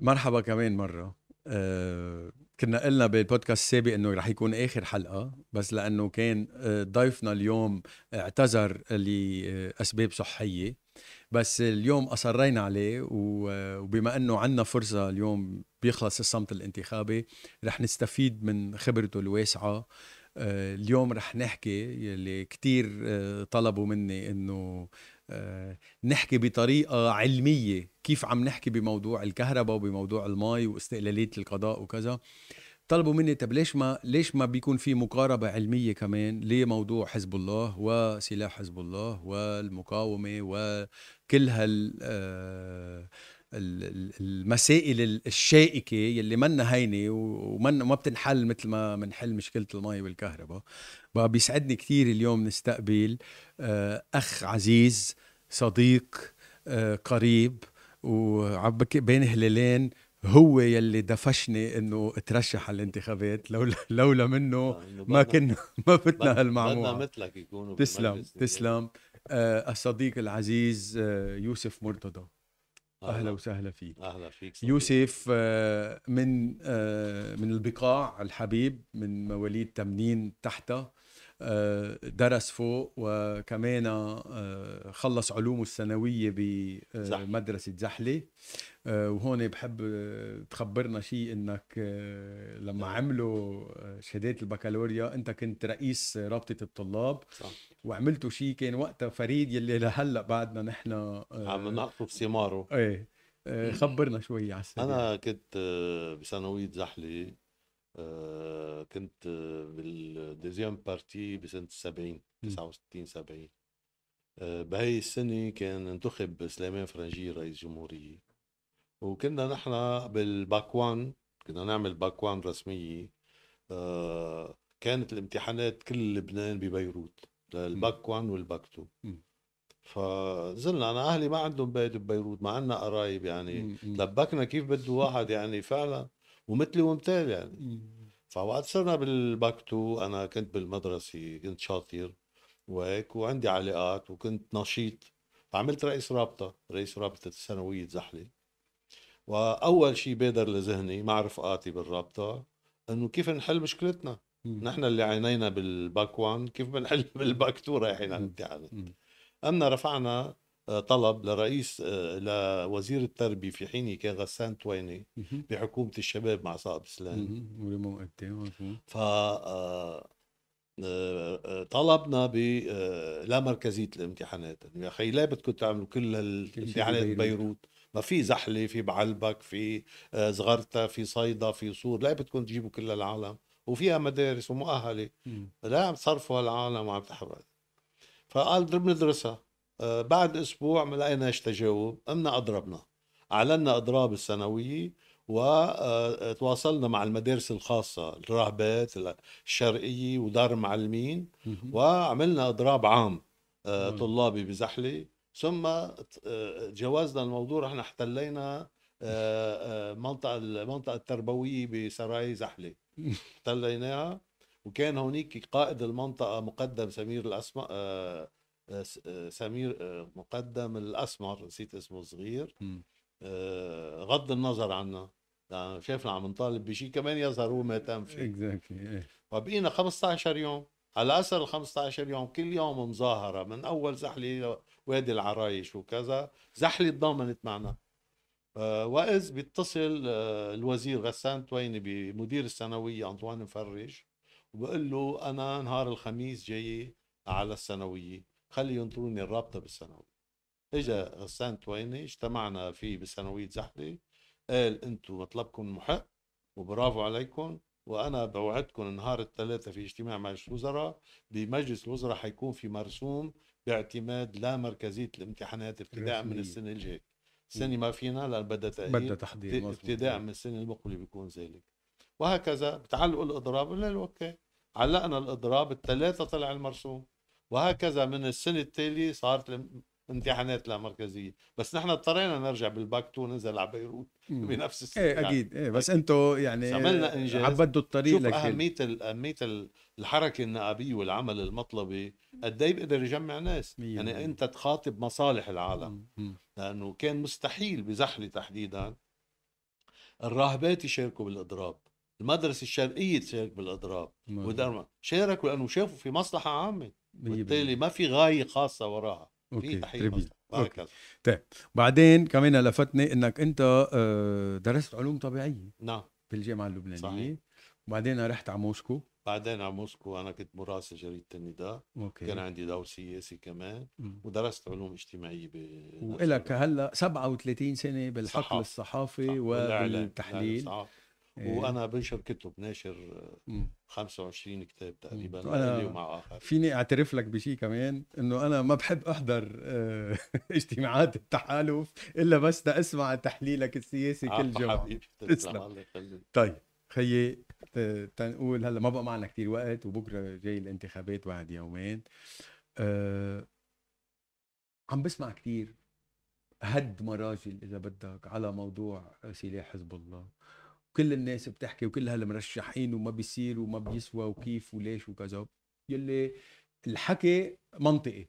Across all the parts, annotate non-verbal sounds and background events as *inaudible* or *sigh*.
مرحبا كمان مرة آه، كنا قلنا بالبودكاست السابق انه رح يكون اخر حلقه بس لانه كان آه، ضيفنا اليوم اعتذر لاسباب صحيه بس اليوم اصرينا عليه وبما انه عندنا فرصه اليوم بيخلص الصمت الانتخابي رح نستفيد من خبرته الواسعه آه، اليوم رح نحكي يلي كتير طلبوا مني انه آه، نحكي بطريقة علمية كيف عم نحكي بموضوع الكهرباء وبموضوع المي واستقلالية القضاء وكذا طلبوا مني طب ليش ما ليش ما بيكون في مقاربة علمية كمان لموضوع حزب الله وسلاح حزب الله والمقاومة وكل هال آه، المسائل الشائكة يلي منا هينة ومن ما بتنحل مثل ما بنحل مشكلة المي والكهرباء بقى بيسعدني كثير اليوم نستقبل آه، أخ عزيز صديق آه، قريب وعبك بين هلالين هو يلي دفشني انه اترشح على الانتخابات لولا لولا منه آه، ما كنا ما فتنا هالمعموعه بدنا مثلك يكونوا تسلم تسلم الصديق العزيز يوسف مرتضى اهلا وسهلا فيك اهلا فيك صحيح. يوسف آه، من آه، من البقاع الحبيب من مواليد 80 تحته آه، درس فوق وكمان آه، خلص علومه الثانوية بمدرسة آه، زحلة وهون بحب تخبرنا شيء انك لما نعم. عملوا شهادات البكالوريا انت كنت رئيس رابطة الطلاب صح. وعملتوا شيء كان وقتها فريد يلي لهلا بعدنا نحن عم نعرفه بثماره ايه خبرنا شوي على انا كنت بثانوية زحلة آه، كنت بالديزيام بارتي بسنه 70 69 70 بهي السنه كان انتخب سليمان فرنجي رئيس جمهوريه وكنا نحن بالباكوان كنا نعمل باكوان رسميه آه، كانت الامتحانات كل لبنان ببيروت للباك 1 والباك 2 فزلنا انا اهلي ما عندهم بيت ببيروت ما عندنا قرايب يعني لبكنا كيف بده واحد يعني فعلا ومثلي ومثال يعني فوقت صرنا بالباك تو انا كنت بالمدرسه كنت شاطر وهيك وعندي علاقات وكنت نشيط فعملت رئيس رابطه رئيس رابطه الثانويه زحله واول شيء بادر لذهني مع رفقاتي بالرابطه انه كيف نحل مشكلتنا نحن اللي عينينا بالباك 1 كيف بنحل *laughs* بالباك 2 رايحين على الامتحانات قمنا رفعنا طلب لرئيس آه، لوزير التربيه في حين كان غسان تويني بحكومه الشباب مع صاحب سلام آه، ف آه، طلبنا ب لا مركزيه الامتحانات يا اخي لا بدكم تعملوا كل الامتحانات ببيروت ما في زحله في بعلبك في صغرتا في صيدا في صور لا بدكم تجيبوا كل العالم وفيها مدارس ومؤهله لا عم تصرفوا هالعالم وعم تحرق فقال بندرسها آه، بعد اسبوع ما لقيناش تجاوب قمنا اضربنا اعلنا اضراب السنويه وتواصلنا آه، مع المدارس الخاصه الراهبات الشرقيه ودار المعلمين وعملنا اضراب عام آه، طلابي بزحله ثم تجاوزنا الموضوع احنا احتلينا منطقه المنطقه التربويه بسراي زحله *laughs* احتليناها وكان هونيك قائد المنطقه مقدم سمير الأسمر آه، سمير آه، مقدم الاسمر نسيت اسمه صغير آه، غض النظر عنا يعني شايفنا عم نطالب بشيء كمان يظهر هو ما تم شيء اكزاكتلي وبقينا 15 يوم على اثر ال 15 يوم كل يوم مظاهره من اول زحله وادي العرايش وكذا زحله تضامنت معنا واذ بيتصل الوزير غسان تويني بمدير الثانويه انطوان مفرج وبقول له انا نهار الخميس جاي على الثانويه خلي ينطروني الرابطه بالثانوي اجا غسان تويني اجتمعنا فيه بثانويه زحله قال انتم مطلبكم محق وبرافو عليكم وانا بوعدكم نهار الثلاثة في اجتماع مجلس الوزراء بمجلس الوزراء حيكون في مرسوم باعتماد لا مركزيه الامتحانات ابتداء من السنه الجايه السنه ما فينا لان بدها تاهيل بدها تحضير ابتداء من السنه المقبله بيكون ذلك وهكذا بتعلقوا الاضراب قلنا اوكي علقنا الاضراب الثلاثه طلع المرسوم وهكذا من السنه التاليه صارت امتحانات لا مركزيه بس نحن اضطرينا نرجع بالباك تو ننزل على بيروت بنفس السنه ايه يعني اكيد ايه بس انتم يعني عملنا انجاز عبدوا الطريق شوف لك اهميه اهميه الحركه النقابيه والعمل المطلبي قد ايه بيقدر يجمع ناس يعني مية. انت تخاطب مصالح العالم لانه كان مستحيل بزحله تحديدا الراهبات يشاركوا بالاضراب المدرسه الشرقيه تشارك بالاضراب شاركوا لانه شافوا في مصلحه عامه بالتالي ما في غايه خاصه وراها في تحيه وهكذا طيب بعدين كمان لفتني انك انت آه، درست علوم طبيعيه نعم بالجامعه اللبنانيه صحيح. وبعدين رحت على موسكو بعدين على موسكو انا كنت مراسل جريده النداء أوكي. كان عندي دور سياسي إيه كمان ودرست علوم اجتماعيه ب والك هلا 37 سنه بالحقل الصحافي والتحليل صح. إيه. وانا بنشر كتب ناشر 25 كتاب تقريبا انا ومع اخر فيني اعترف لك بشيء كمان انه انا ما بحب احضر آه، *laughs* اجتماعات التحالف الا بس اسمع تحليلك السياسي كل آه، جمعه تسلم طيب خيي تنقول هلا ما بقى معنا كثير وقت وبكره جاي الانتخابات بعد يومين أه عم بسمع كثير هد مراجل اذا بدك على موضوع سلاح حزب الله كل الناس بتحكي وكل هالمرشحين وما بيصير وما بيسوى وكيف وليش وكذا يلي الحكي منطقي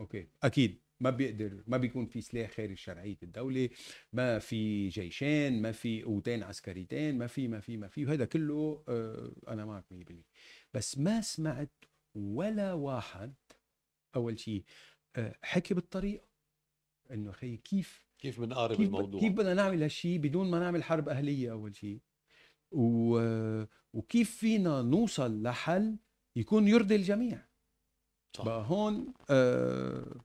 اوكي اكيد ما بيقدر ما بيكون في سلاح خارج شرعيه الدوله ما في جيشين ما في قوتين عسكريتين ما في ما في ما في وهذا كله آه انا معك 100% بس ما سمعت ولا واحد اول شيء آه حكي بالطريقه انه خي كيف كيف بنقارب الموضوع كيف بدنا نعمل هالشيء بدون ما نعمل حرب اهليه اول شيء و... وكيف فينا نوصل لحل يكون يرضي الجميع صح. بقى هون آه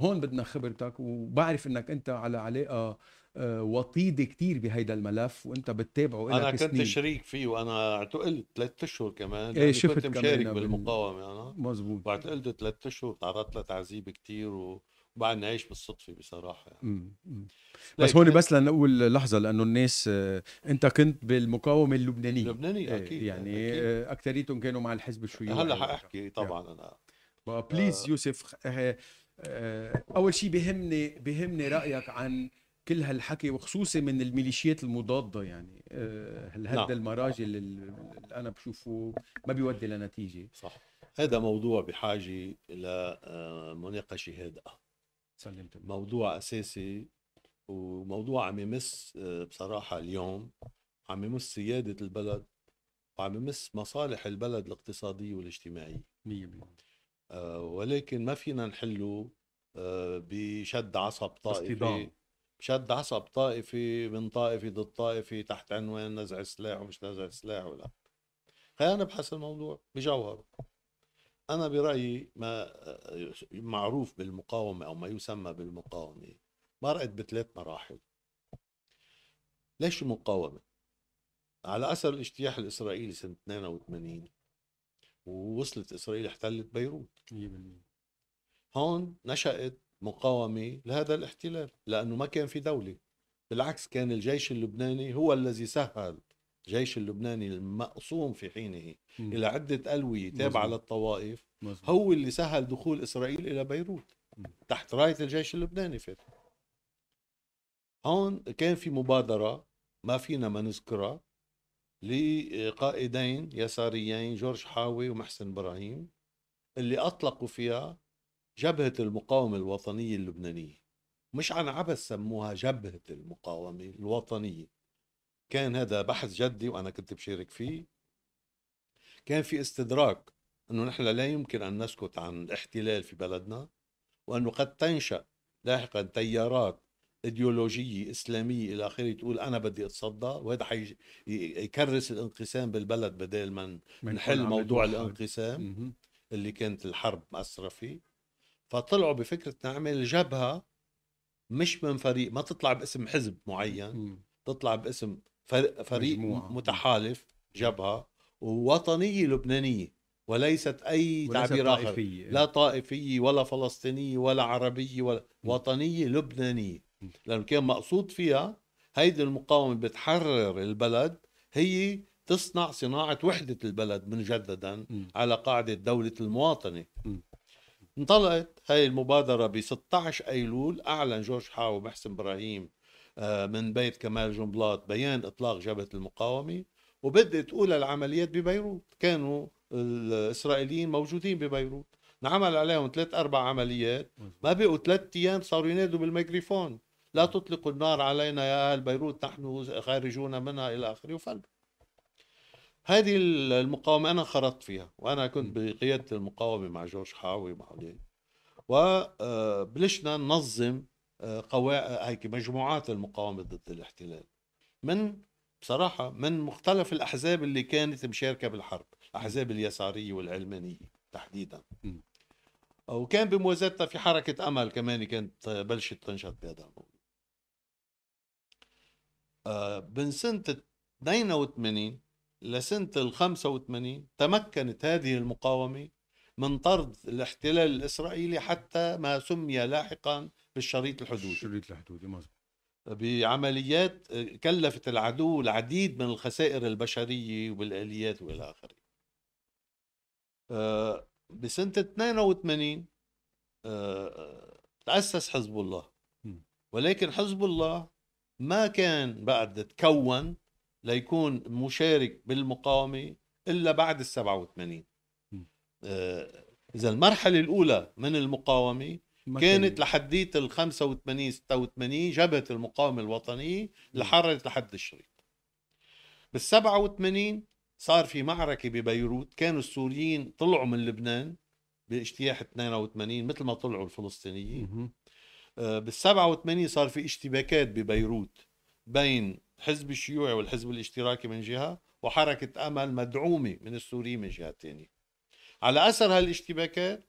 هون بدنا خبرتك وبعرف انك انت على علاقه آه وطيده كثير بهيدا الملف وانت بتتابعه انا كنت سنين. شريك فيه وانا اعتقلت ثلاث اشهر كمان ايه يعني شفت كنت مشارك بالمقاومه انا يعني. مزبوط واعتقلت ثلاث اشهر تعرضت لتعذيب كثير و... بعد نعيش بالصدفه بصراحه يعني. مم. مم. طيب بس هون بس لنقول لحظه لانه الناس آه، انت كنت بالمقاومه اللبنانيه اللبنانيه إيه، اكيد يعني اكثريتهم كانوا مع الحزب الشيوعي هلا حاحكي طبعا يعني. انا بقى بليز آه. يوسف آه، آه، اول شيء بهمني بهمني رايك عن كل هالحكي وخصوصا من الميليشيات المضاده يعني هالهد نعم. المراجل اللي انا بشوفه ما بيودي لنتيجه صح هذا موضوع بحاجه الى مناقشه هادئه سلمت موضوع اساسي وموضوع عم يمس آه، بصراحه اليوم عم يمس سياده البلد وعم يمس مصالح البلد الاقتصاديه والاجتماعيه 100% آه ولكن ما فينا نحله آه بشد عصب طائفي اصطدام شد عصب طائفي من طائفي ضد طائفي تحت عنوان نزع سلاح ومش نزع سلاح ولا خلينا نبحث الموضوع بجوهره أنا برأيي ما معروف بالمقاومة أو ما يسمى بالمقاومة مرقت بثلاث مراحل ليش المقاومة؟ على أثر الاجتياح الإسرائيلي سنة 82 ووصلت إسرائيل احتلت بيروت 100% هون نشأت مقاومة لهذا الاحتلال لأنه ما كان في دولة بالعكس كان الجيش اللبناني هو الذي سهل الجيش اللبناني المقسوم في حينه الى عده الويه تابعه للطوائف مزبوط. هو اللي سهل دخول اسرائيل الى بيروت تحت رايه الجيش اللبناني فيه. هون كان في مبادره ما فينا ما نذكرها لقائدين يساريين جورج حاوي ومحسن ابراهيم اللي اطلقوا فيها جبهه المقاومه الوطنيه اللبنانيه مش عن عبث سموها جبهه المقاومه الوطنيه كان هذا بحث جدي وانا كنت بشارك فيه كان في استدراك انه نحن لا يمكن ان نسكت عن الاحتلال في بلدنا وانه قد تنشا لاحقا تيارات ايديولوجيه اسلاميه الى اخره تقول انا بدي اتصدى وهذا حي يكرس الانقسام بالبلد بدل ما نحل موضوع الانقسام اللي كانت الحرب مأثره فيه فطلعوا بفكره نعمل جبهه مش من فريق ما تطلع باسم حزب معين تطلع باسم فريق مجموعة. متحالف جبهه ووطنيه لبنانيه وليست اي وليست تعبير طائفية. اخر لا طائفيه ولا فلسطينيه ولا عربيه ولا وطنيه لبنانيه لانه كان مقصود فيها هيدي المقاومه بتحرر البلد هي تصنع صناعه وحده البلد مجددا على قاعده دوله المواطنه انطلقت هاي المبادرة ب 16 أيلول أعلن جورج حاو ومحسن إبراهيم آه، من بيت كمال جنبلاط بيان اطلاق جبهه المقاومه وبدت اولى العمليات ببيروت كانوا الاسرائيليين موجودين ببيروت انعمل عليهم ثلاث اربع عمليات ما بقوا ثلاث ايام صاروا ينادوا بالميكروفون لا نعم. تطلقوا النار علينا يا اهل بيروت نحن خارجون منها الى اخره وفل هذه المقاومه انا خرطت فيها وانا كنت بقياده المقاومه مع جورج حاوي مع وبلشنا آه، ننظم قوا... هيك مجموعات المقاومه ضد الاحتلال من بصراحه من مختلف الاحزاب اللي كانت مشاركه بالحرب الاحزاب اليساريه والعلمانيه تحديدا وكان بموازاتها في حركه امل كمان كانت بلشت تنشط بهذا الموضوع آه، من سنة 82 لسنة ال 85 تمكنت هذه المقاومة من طرد الاحتلال الإسرائيلي حتى ما سمي لاحقا بالشريط الحدودي الشريط الحدودي مظبوط بعمليات آه، كلفت العدو العديد من الخسائر البشرية والآليات وإلى آخره آه، بسنة 82 آه، تأسس حزب الله ولكن حزب الله ما كان بعد تكون ليكون مشارك بالمقاومة إلا بعد ال 87 إذا المرحلة الأولى من المقاومة كانت لحديت ال 85 86 جبهة المقاومة الوطنية اللي حررت لحد الشريط بال 87 صار في معركة ببيروت كانوا السوريين طلعوا من لبنان باجتياح 82 مثل ما طلعوا الفلسطينيين آه، بال 87 صار في اشتباكات ببيروت بين الحزب الشيوعي والحزب الاشتراكي من جهة وحركة أمل مدعومة من السوريين من جهة ثانية على أثر هالاشتباكات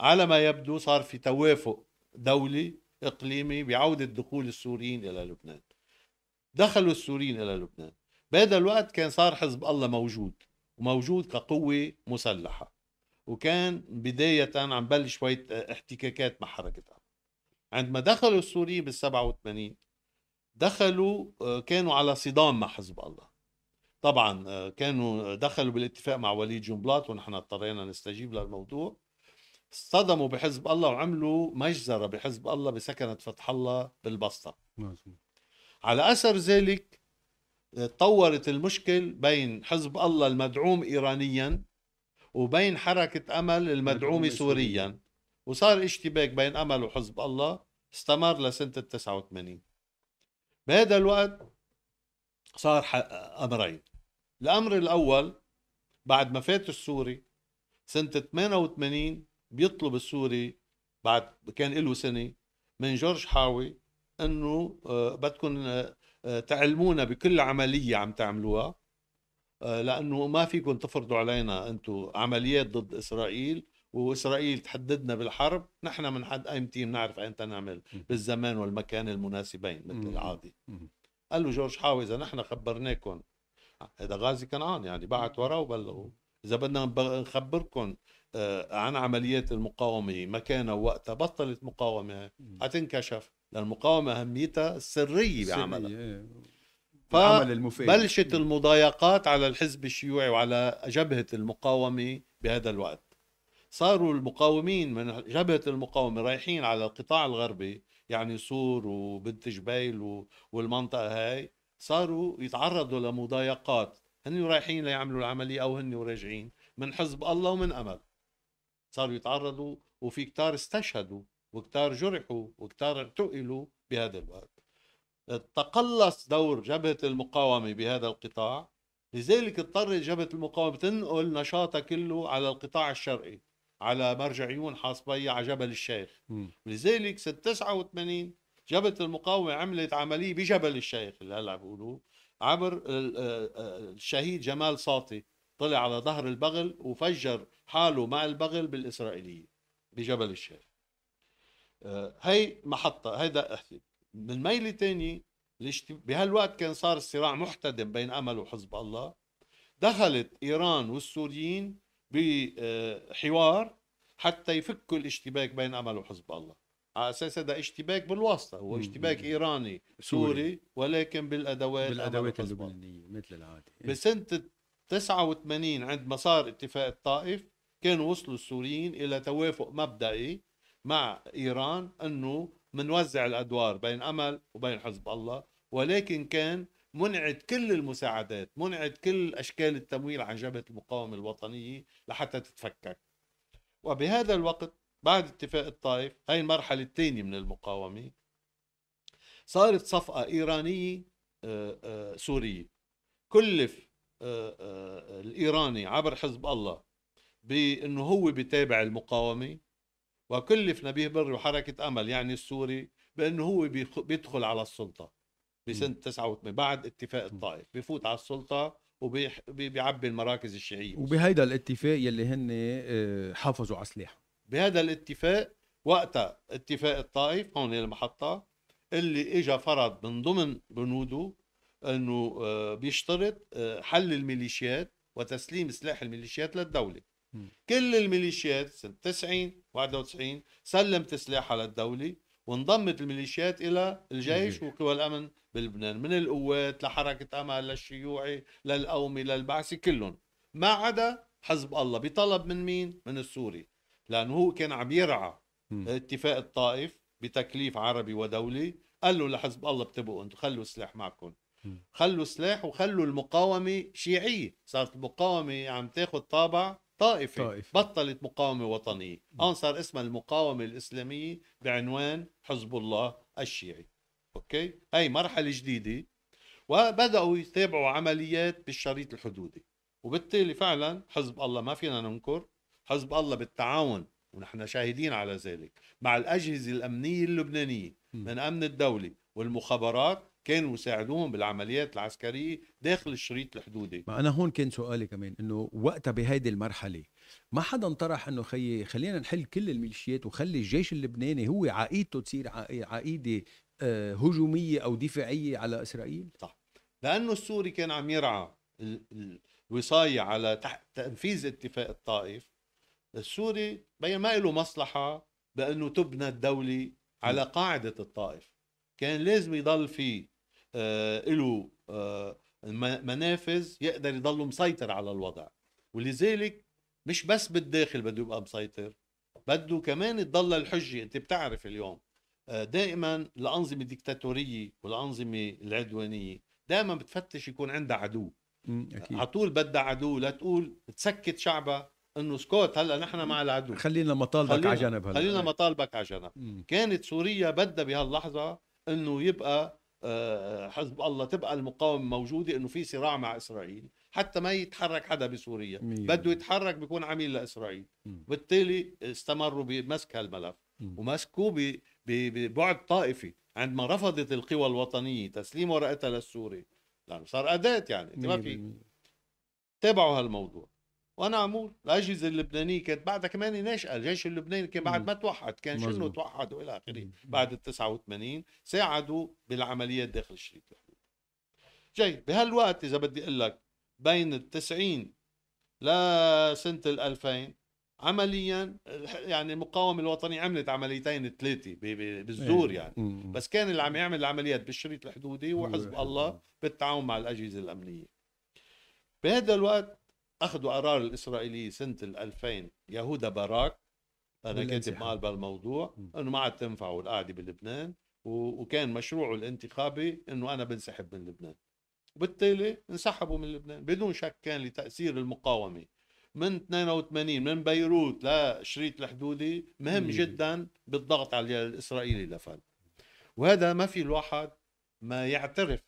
على ما يبدو صار في توافق دولي اقليمي بعوده دخول السوريين الى لبنان دخلوا السوريين الى لبنان بهذا الوقت كان صار حزب الله موجود وموجود كقوه مسلحه وكان بدايه عم بلش شويه احتكاكات مع حركه عندما دخلوا السوريين بال 87 دخلوا آه، كانوا على صدام مع حزب الله طبعا آه، كانوا دخلوا بالاتفاق مع وليد جنبلاط ونحن اضطرينا نستجيب للموضوع اصطدموا بحزب الله وعملوا مجزره بحزب الله بسكنه فتح الله بالبسطه على اثر ذلك تطورت آه، المشكل بين حزب الله المدعوم ايرانيا وبين حركه امل المدعومه سوريا وصار اشتباك بين امل وحزب الله استمر لسنه 89 بهذا الوقت صار امرين الامر الاول بعد ما فات السوري سنه 88 بيطلب السوري بعد كان له سنه من جورج حاوي انه آه، بدكم آه، آه، تعلمونا بكل عمليه عم تعملوها لانه ما فيكم تفرضوا علينا انتم عمليات ضد اسرائيل واسرائيل تحددنا بالحرب نحن من حد ايمتي بنعرف ايمتى نعمل بالزمان والمكان المناسبين مثل العادي قال له جورج حاوي اذا نحن خبرناكم هذا غازي كنعان يعني بعت وراه وبلغوا اذا بدنا نخبركم آه، عن عمليات المقاومة مكانها ووقتها بطلت مقاومة حتنكشف لأن المقاومة أهميتها السرية بعملها إيه. فبلشت المضايقات على الحزب الشيوعي وعلى جبهة المقاومة بهذا الوقت صاروا المقاومين من جبهة المقاومة رايحين على القطاع الغربي يعني سور وبنت جبيل والمنطقة هاي صاروا يتعرضوا لمضايقات هن رايحين ليعملوا العملية أو هن وراجعين من حزب الله ومن أمل صاروا يتعرضوا وفي كتار استشهدوا وكتار جرحوا وكتار اعتقلوا بهذا الوقت تقلص دور جبهة المقاومة بهذا القطاع لذلك اضطرت جبهة المقاومة تنقل نشاطها كله على القطاع الشرقي على مرجع عيون حاصبية على جبل الشيخ لذلك سنة 89 جبهة المقاومة عملت عملية بجبل الشيخ اللي هلا بيقولوه عبر الشهيد جمال صاطي طلع على ظهر البغل وفجر حاله مع البغل بالإسرائيلية بجبل الشيخ آه، هي محطة هيدا من ميلة تاني بهالوقت كان صار الصراع محتدم بين أمل وحزب الله دخلت إيران والسوريين بحوار آه، حتى يفكوا الاشتباك بين أمل وحزب الله على اساس هذا اشتباك بالواسطه هو اشتباك ايراني سوري ولكن بالادوات بالادوات اللبنانيه مثل العاده بسنه 89 عندما صار اتفاق الطائف كانوا وصلوا السوريين الى توافق مبدئي مع ايران انه منوزع الادوار بين امل وبين حزب الله ولكن كان منعت كل المساعدات منعت كل اشكال التمويل عن جبهه المقاومه الوطنيه لحتى تتفكك وبهذا الوقت بعد اتفاق الطائف هاي المرحله الثانيه من المقاومه صارت صفقه ايرانيه آه، آه، سوريه كلف آه، الايراني عبر حزب الله بانه هو بيتابع المقاومه وكلف نبيه بري وحركه امل يعني السوري بانه هو بيدخل على السلطه بسنه 89 بعد اتفاق الطائف بفوت على السلطه وبيعبي المراكز الشيعيه وبهيدا الاتفاق يلي هن آه، حافظوا على سلاحهم بهذا الاتفاق وقتها اتفاق الطائف هون المحطه اللي اجى فرض من ضمن بنوده انه آه، بيشترط آه، حل الميليشيات وتسليم سلاح الميليشيات للدوله كل الميليشيات سنة 90 91 سلمت سلاحها للدولة وانضمت الميليشيات إلى الجيش وقوى الأمن بلبنان من القوات لحركة أمل للشيوعي للقومي للبعثي كلهم ما عدا حزب الله بطلب من مين؟ من السوري لأنه هو كان عم يرعى اتفاق الطائف بتكليف عربي ودولي قال له لحزب الله بتبقوا انتم خلوا السلاح معكم خلوا سلاح وخلوا المقاومة شيعية صارت المقاومة عم تاخذ طابع طائفة طائف. بطلت مقاومة وطنية الآن صار اسمها المقاومة الإسلامية بعنوان حزب الله الشيعي أوكي هي مرحلة جديدة وبدأوا يتابعوا عمليات بالشريط الحدودي وبالتالي فعلا حزب الله ما فينا ننكر حزب الله بالتعاون ونحن شاهدين على ذلك مع الأجهزة الأمنية اللبنانية من أمن الدولة والمخابرات كانوا يساعدوهم بالعمليات العسكريه داخل الشريط الحدودي ما انا هون كان سؤالي كمان انه وقتها بهيدي المرحله ما حدا انطرح انه خيي خلينا نحل كل الميليشيات وخلي الجيش اللبناني هو عقيدته تصير عقيده آه، هجوميه او دفاعيه على اسرائيل صح لانه السوري كان عم يرعى الوصايه على تنفيذ اتفاق الطائف السوري بين ما له مصلحه بانه تبنى الدوله على قاعده الطائف كان لازم يضل في آه، له آه، منافذ يقدر يضل مسيطر على الوضع ولذلك مش بس بالداخل بده يبقى مسيطر بده كمان تضل الحجه انت بتعرف اليوم آه، دائما الانظمه الدكتاتوريه والانظمه العدوانيه دائما بتفتش يكون عندها عدو أكيد. على طول بدها عدو لا تقول تسكت شعبها انه سكوت هلا نحن مع العدو خلينا مطالبك على جنب هلا خلينا مطالبك على جنب كانت سوريا بدها بهاللحظه انه يبقى آه، آه، حزب الله تبقى المقاومه موجوده انه في صراع مع اسرائيل حتى ما يتحرك حدا بسوريا بده يتحرك بيكون عميل لاسرائيل بالتالي استمروا بمسك هالملف ومسكوه ببعد طائفي عندما رفضت القوى الوطنيه تسليم ورقتها للسوري لانه صار اداه يعني انت ما في تابعوا هالموضوع وانا عمول الاجهزه اللبنانيه كانت بعدها كمان ناشئه الجيش اللبناني كان بعد ما توحد كان شنو توحد والى اخره بعد ال 89 ساعدوا بالعمليات داخل الشريط الحدود جاي بهالوقت اذا بدي اقول لك بين ال 90 لسنه ال 2000 عمليا يعني المقاومه الوطنيه عملت عمليتين ثلاثه بالزور إيه. يعني بس كان اللي عم يعمل العمليات بالشريط الحدودي وحزب الله بالتعاون مع الاجهزه الامنيه بهذا الوقت اخذوا قرار الاسرائيليه سنه ال 2000 يهودا باراك انا كاتب معه بهالموضوع انه ما عاد تنفعوا القعده بلبنان وكان مشروعه الانتخابي انه انا بنسحب من لبنان وبالتالي انسحبوا من لبنان بدون شك كان لتاثير المقاومه من 82 من بيروت لشريط الحدودي مهم جدا بالضغط على الاسرائيلي لفل وهذا ما في الواحد ما يعترف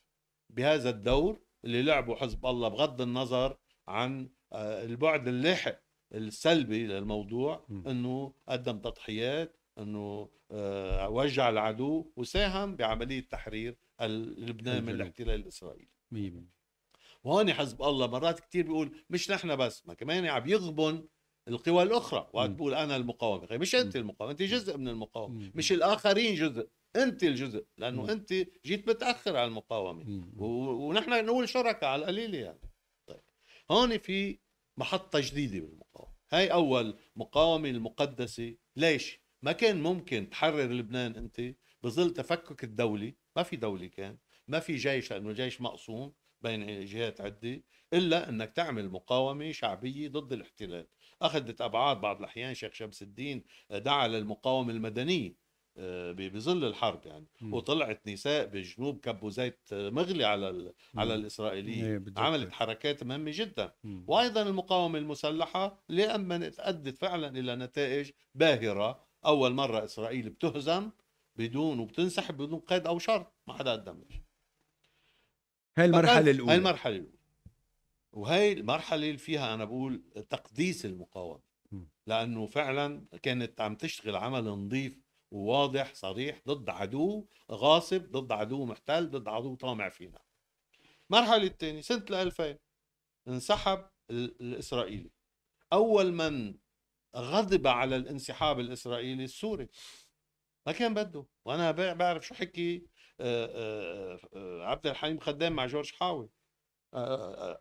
بهذا الدور اللي لعبه حزب الله بغض النظر عن آه، البعد اللاحق السلبي للموضوع انه قدم تضحيات انه آه، وجع العدو وساهم بعمليه تحرير لبنان من الاحتلال الاسرائيلي 100% وهون حزب الله مرات كثير بيقول مش نحن بس ما كمان عم يغبن القوى الاخرى وقت بقول انا المقاومه مش انت المقاومه انت جزء من المقاومه مش الاخرين جزء انت الجزء لانه انت جيت متاخر على المقاومه ونحن نقول شركاء على القليله يعني هون في محطة جديدة بالمقاومة هاي أول مقاومة المقدسة ليش؟ ما كان ممكن تحرر لبنان أنت بظل تفكك الدولي ما في دولة كان ما في جيش لأنه الجيش مقسوم بين جهات عدة إلا أنك تعمل مقاومة شعبية ضد الاحتلال أخذت أبعاد بعض الأحيان شيخ شمس الدين دعا للمقاومة المدنية آه، بظل الحرب يعني م. وطلعت نساء بالجنوب كبوا زيت آه، مغلي على ال... على الاسرائيليين إيه، عملت حركات مهمه جدا م. وايضا المقاومه المسلحه لما ادت فعلا الى نتائج باهره اول مره اسرائيل بتهزم بدون وبتنسحب بدون قيد او شرط ما حدا قدم هاي المرحله الاولى هاي المرحله الاولى وهي المرحله اللي فيها انا بقول تقديس المقاومه لانه فعلا كانت عم تشتغل عمل نظيف وواضح صريح ضد عدو غاصب ضد عدو محتل ضد عدو طامع فينا المرحلة الثانية سنة 2000 انسحب الإسرائيلي أول من غضب على الانسحاب الإسرائيلي السوري ما كان بده وأنا بعرف شو حكي آه، آه، آه، عبد الحليم خدام مع جورج حاوي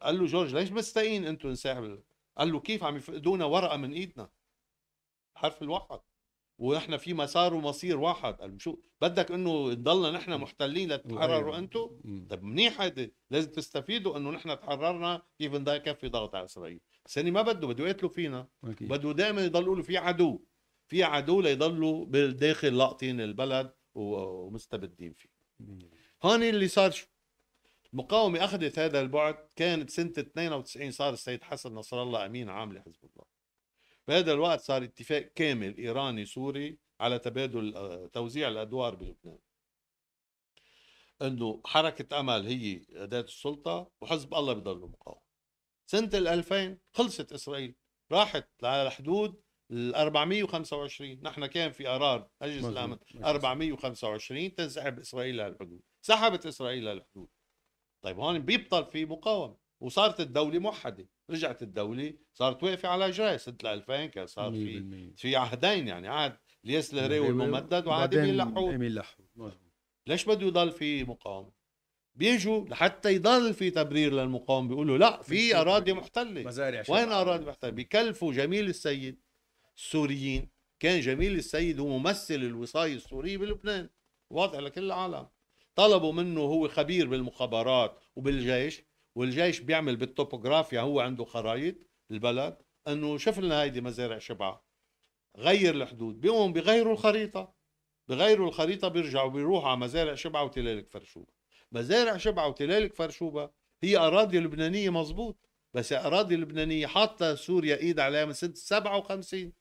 قال له جورج ليش مستقين انتم انسحب قال له كيف عم يفقدونا ورقه من ايدنا حرف الواحد ونحن في مسار ومصير واحد قال شو بدك انه نضلنا نحن محتلين لتتحرروا انتم؟ أيوة. طيب منيح هيدي لازم تستفيدوا انه نحن تحررنا كيف بدنا نكفي ضغط على اسرائيل، بس يعني ما بده بده يقتلوا فينا بده دائما يضلوا له في عدو في عدو ليضلوا بالداخل لاقطين البلد ومستبدين فيه هون اللي صار شو المقاومة أخذت هذا البعد كانت سنة 92 صار السيد حسن نصر الله أمين عام لحزب الله بهذا الوقت صار اتفاق كامل ايراني سوري على تبادل آه، توزيع الادوار بلبنان انه حركه امل هي اداه السلطه وحزب الله بضل مقاوم سنه ال 2000 خلصت اسرائيل راحت على الحدود ال 425 نحن كان في قرار مجلس الامن 425 تنسحب اسرائيل الحدود سحبت اسرائيل الحدود طيب هون بيبطل في مقاومه وصارت الدوله موحده رجعت الدوله صارت واقفه على جراي سنه 2000 كان صار في في عهدين يعني عهد الياس الهريوي الممدد وعهد امين لحود امين لحود ليش بده يضل في مقاومه؟ بيجوا لحتى يضل في تبرير للمقاومه بيقولوا لا في اراضي محتله مزارع وين اراضي محتله؟ بكلفوا جميل السيد السوريين كان جميل السيد هو ممثل الوصايه السوريه بلبنان واضح لكل العالم طلبوا منه هو خبير بالمخابرات وبالجيش والجيش بيعمل بالطوبوغرافيا هو عنده خرايط البلد انه شف لنا هيدي مزارع شبعه غير الحدود بيقوم بغيروا الخريطه بغيروا الخريطه بيرجعوا بيروحوا على مزارع شبعه وتلالك فرشوبه مزارع شبعه وتلالك فرشوبه هي اراضي لبنانيه مزبوط بس اراضي لبنانيه حاطه سوريا ايد عليها من سنه 57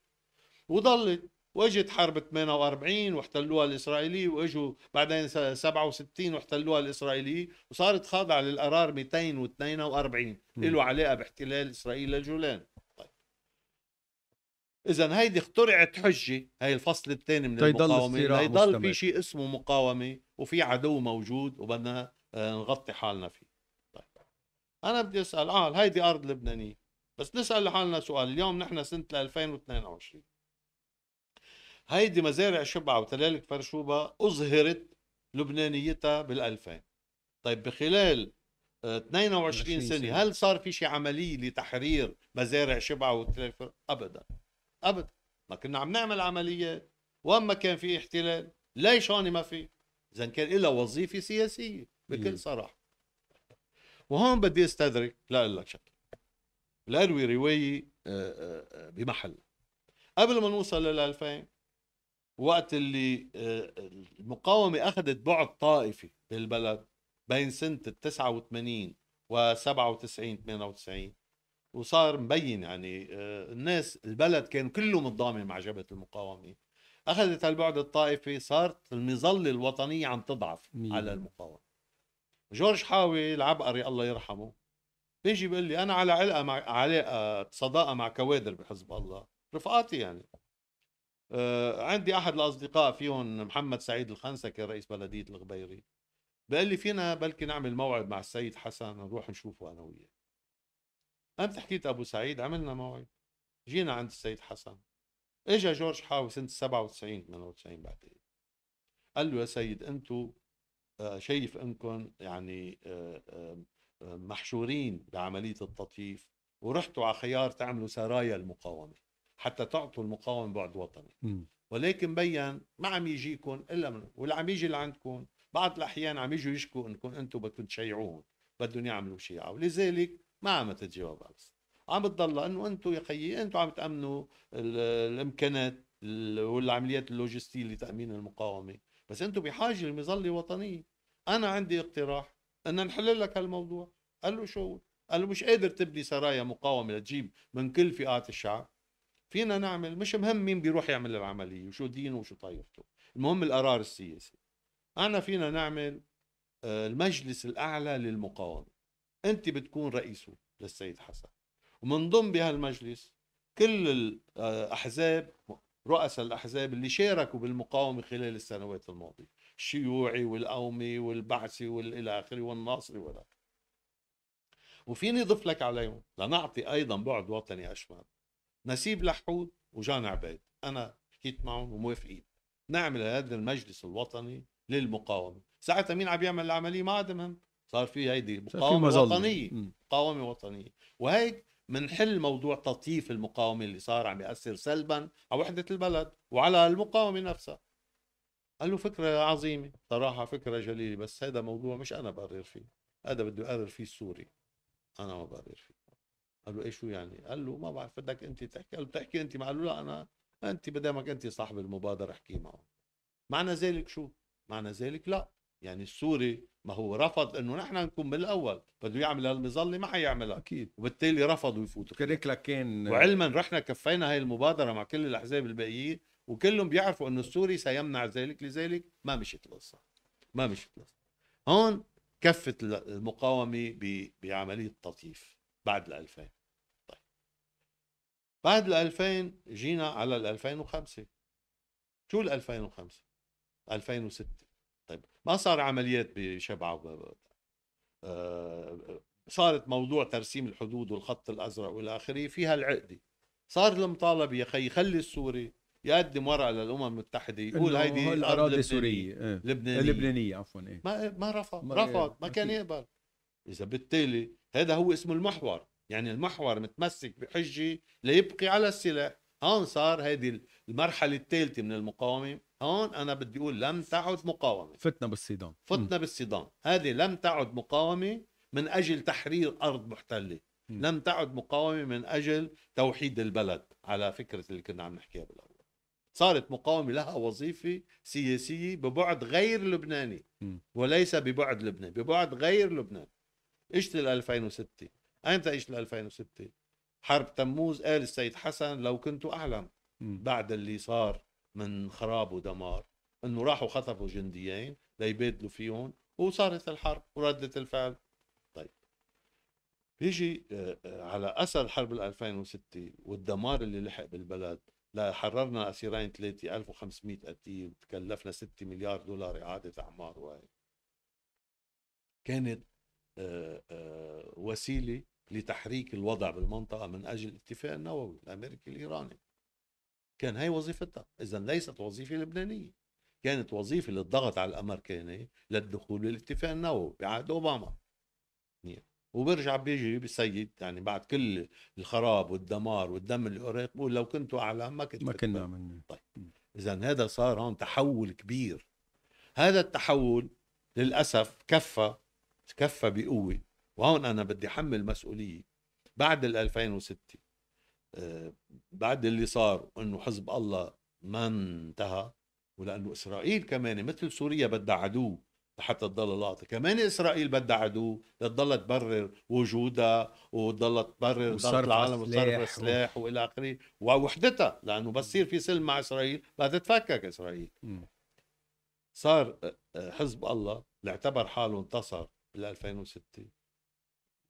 وضلت واجت حرب 48 واحتلوها الاسرائيلي واجوا بعدين 67 واحتلوها الاسرائيلي وصارت خاضعه للقرار 242 له علاقه باحتلال اسرائيل للجولان طيب اذا هيدي اخترعت حجه هي الفصل الثاني من المقاومه ليضل في شيء اسمه مقاومه وفي عدو موجود وبدنا آه، نغطي حالنا فيه طيب انا بدي اسال اه هيدي ارض لبنانيه بس نسال لحالنا سؤال اليوم نحن سنه 2022 هيدي مزارع شبعة وتلالك فرشوبة أظهرت لبنانيتها بالألفين طيب بخلال 22 آه، سنة, سنة هل صار في شيء عملية لتحرير مزارع شبعة وتلالك فرشوبة؟ أبدا أبدا ما كنا عم نعمل عمليات وأما كان في احتلال ليش هون ما في إذا كان إلا وظيفة سياسية بكل صراحة وهون بدي استدرك لا لك شكل لأروي رواية آه، آه، بمحل قبل ما نوصل لل 2000 وقت اللي آه، المقاومة أخذت بعد طائفي بالبلد بين سنة ال 89 و 97 98 وصار مبين يعني آه، الناس البلد كان كله متضامن مع جبهة المقاومة أخذت البعد الطائفي صارت المظلة الوطنية عم تضعف مين. على المقاومة جورج حاوي العبقري الله يرحمه بيجي بيقول لي أنا على علقة مع علاقة صداقة مع كوادر بحزب الله رفقاتي يعني آه، عندي احد الاصدقاء فيهم محمد سعيد الخنسكي رئيس بلديه الغبيري بقال لي فينا بلكي نعمل موعد مع السيد حسن نروح نشوفه انا وياه قمت حكيت ابو سعيد عملنا موعد جينا عند السيد حسن اجا جورج حاوي سنه 97 98 بعتقد قال له يا سيد انتم آه، شايف انكم يعني آه، محشورين بعمليه التطييف ورحتوا على خيار تعملوا سرايا المقاومه حتى تعطوا المقاومه بعد وطني م. ولكن بين ما عم يجيكم الا من واللي عم يجي لعندكم بعض الاحيان عم يجوا يشكوا انكم انتم بدكم تشيعوهم بدهم يعملوا شيعه ولذلك ما عم تتجاوب بس عم تضل انه انتم يا خيي انتم عم تامنوا الامكانات والعمليات اللوجستيه لتامين المقاومه بس انتم بحاجه لمظله وطنيه انا عندي اقتراح ان نحل لك هالموضوع قال له شو قال له مش قادر تبني سرايا مقاومه لتجيب من كل فئات الشعب فينا نعمل مش مهم مين بيروح يعمل العمليه وشو دينه وشو طائفته المهم القرار السياسي انا فينا نعمل آه، المجلس الاعلى للمقاومه انت بتكون رئيسه للسيد حسن ومن ضمن بهالمجلس كل الاحزاب رؤساء الاحزاب اللي شاركوا بالمقاومه خلال السنوات الماضيه الشيوعي والقومي والبعثي والى اخره والناصري والى وفيني اضيف لك عليهم لنعطي ايضا بعد وطني اشمل نسيب لحود وجان عبيد انا حكيت معهم وموافقين نعمل هذا المجلس الوطني للمقاومه ساعتها مين عم يعمل العمليه ما عاد مهم صار في هيدي مقاومه وطنيه مقاومه وطنيه وهيك بنحل موضوع تطييف المقاومه اللي صار عم ياثر سلبا على وحده البلد وعلى المقاومه نفسها قال له فكرة عظيمة صراحة فكرة جليلة بس هذا موضوع مش أنا بقرر فيه هذا بده يقرر فيه السوري أنا ما بقرر فيه قال له ايه شو يعني؟ قال له ما بعرف بدك انت تحكي قال له بتحكي انت مع له لا انا انت بدامك انت صاحب المبادره احكي معه معنى ذلك شو؟ معنى ذلك لا يعني السوري ما هو رفض انه نحن نكون بالاول بده يعمل هالمظله ما حيعملها اكيد وبالتالي رفضوا يفوتوا كريك لك كان وعلما رحنا كفينا هاي المبادره مع كل الاحزاب الباقيين وكلهم بيعرفوا انه السوري سيمنع ذلك لذلك ما مشيت القصه ما مشيت القصه هون كفت المقاومه بعمليه تطييف بعد ال 2000 طيب بعد ال 2000 جينا على ال 2005 شو ال 2005 2006 طيب ما صار عمليات بشبعه آه صارت موضوع ترسيم الحدود والخط الازرق والى اخره فيها العقده صار المطالبه يا اخي خلي السوري يقدم ورقه للامم المتحده يقول هيدي الاراضي السوريه إيه. لبنانيه لبنانيه عفوا إيه. ما ما رفض رفض إيه، ما كان يقبل اذا بالتالي هذا هو اسمه المحور يعني المحور متمسك بحجة ليبقي على السلاح هون صار هذه المرحلة الثالثة من المقاومة هون أنا بدي أقول لم تعد مقاومة فتنا بالصدام فتنا بالصدام هذه لم تعد مقاومة من أجل تحرير أرض محتلة م. لم تعد مقاومة من أجل توحيد البلد على فكرة اللي كنا عم نحكيها بالأول صارت مقاومة لها وظيفة سياسية ببعد غير لبناني م. وليس ببعد لبناني ببعد غير لبناني اجت ال 2006 انت اجت ال 2006 حرب تموز قال السيد حسن لو كنت اعلم بعد اللي صار من خراب ودمار انه راحوا خطفوا جنديين ليبادلوا فيهم وصارت الحرب وردة الفعل طيب بيجي آه، آه، على اثر حرب ال 2006 والدمار اللي لحق بالبلد حررنا اسيرين ثلاثه 1500 قتيل تكلفنا 6 مليار دولار اعاده اعمار وهي كانت آه، آه، وسيله لتحريك الوضع بالمنطقه من اجل الاتفاق النووي الامريكي الايراني كان هي وظيفتها اذا ليست وظيفه لبنانيه كانت وظيفه للضغط على الامريكاني للدخول للاتفاق النووي بعهد اوباما نعم. وبرجع بيجي بسيد يعني بعد كل الخراب والدمار والدم اللي قريت بقول لو كنتوا اعلم ما كنت ما كنا عملنا طيب اذا هذا صار هون تحول كبير هذا التحول للاسف كفى تكفى بقوه وهون انا بدي حمل مسؤوليه بعد ال 2006 آه، بعد اللي صار انه حزب الله ما انتهى ولانه اسرائيل كمان مثل سوريا بدها عدو لحتى تضل لاقطه، كمان اسرائيل بدها عدو لتضل تبرر وجودها وتضل تبرر ضغط العالم وصرف السلاح والى اخره ووحدتها لانه بس يصير في سلم مع اسرائيل بدها تتفكك اسرائيل. صار آه، آه، حزب الله اللي اعتبر حاله انتصر بال 2006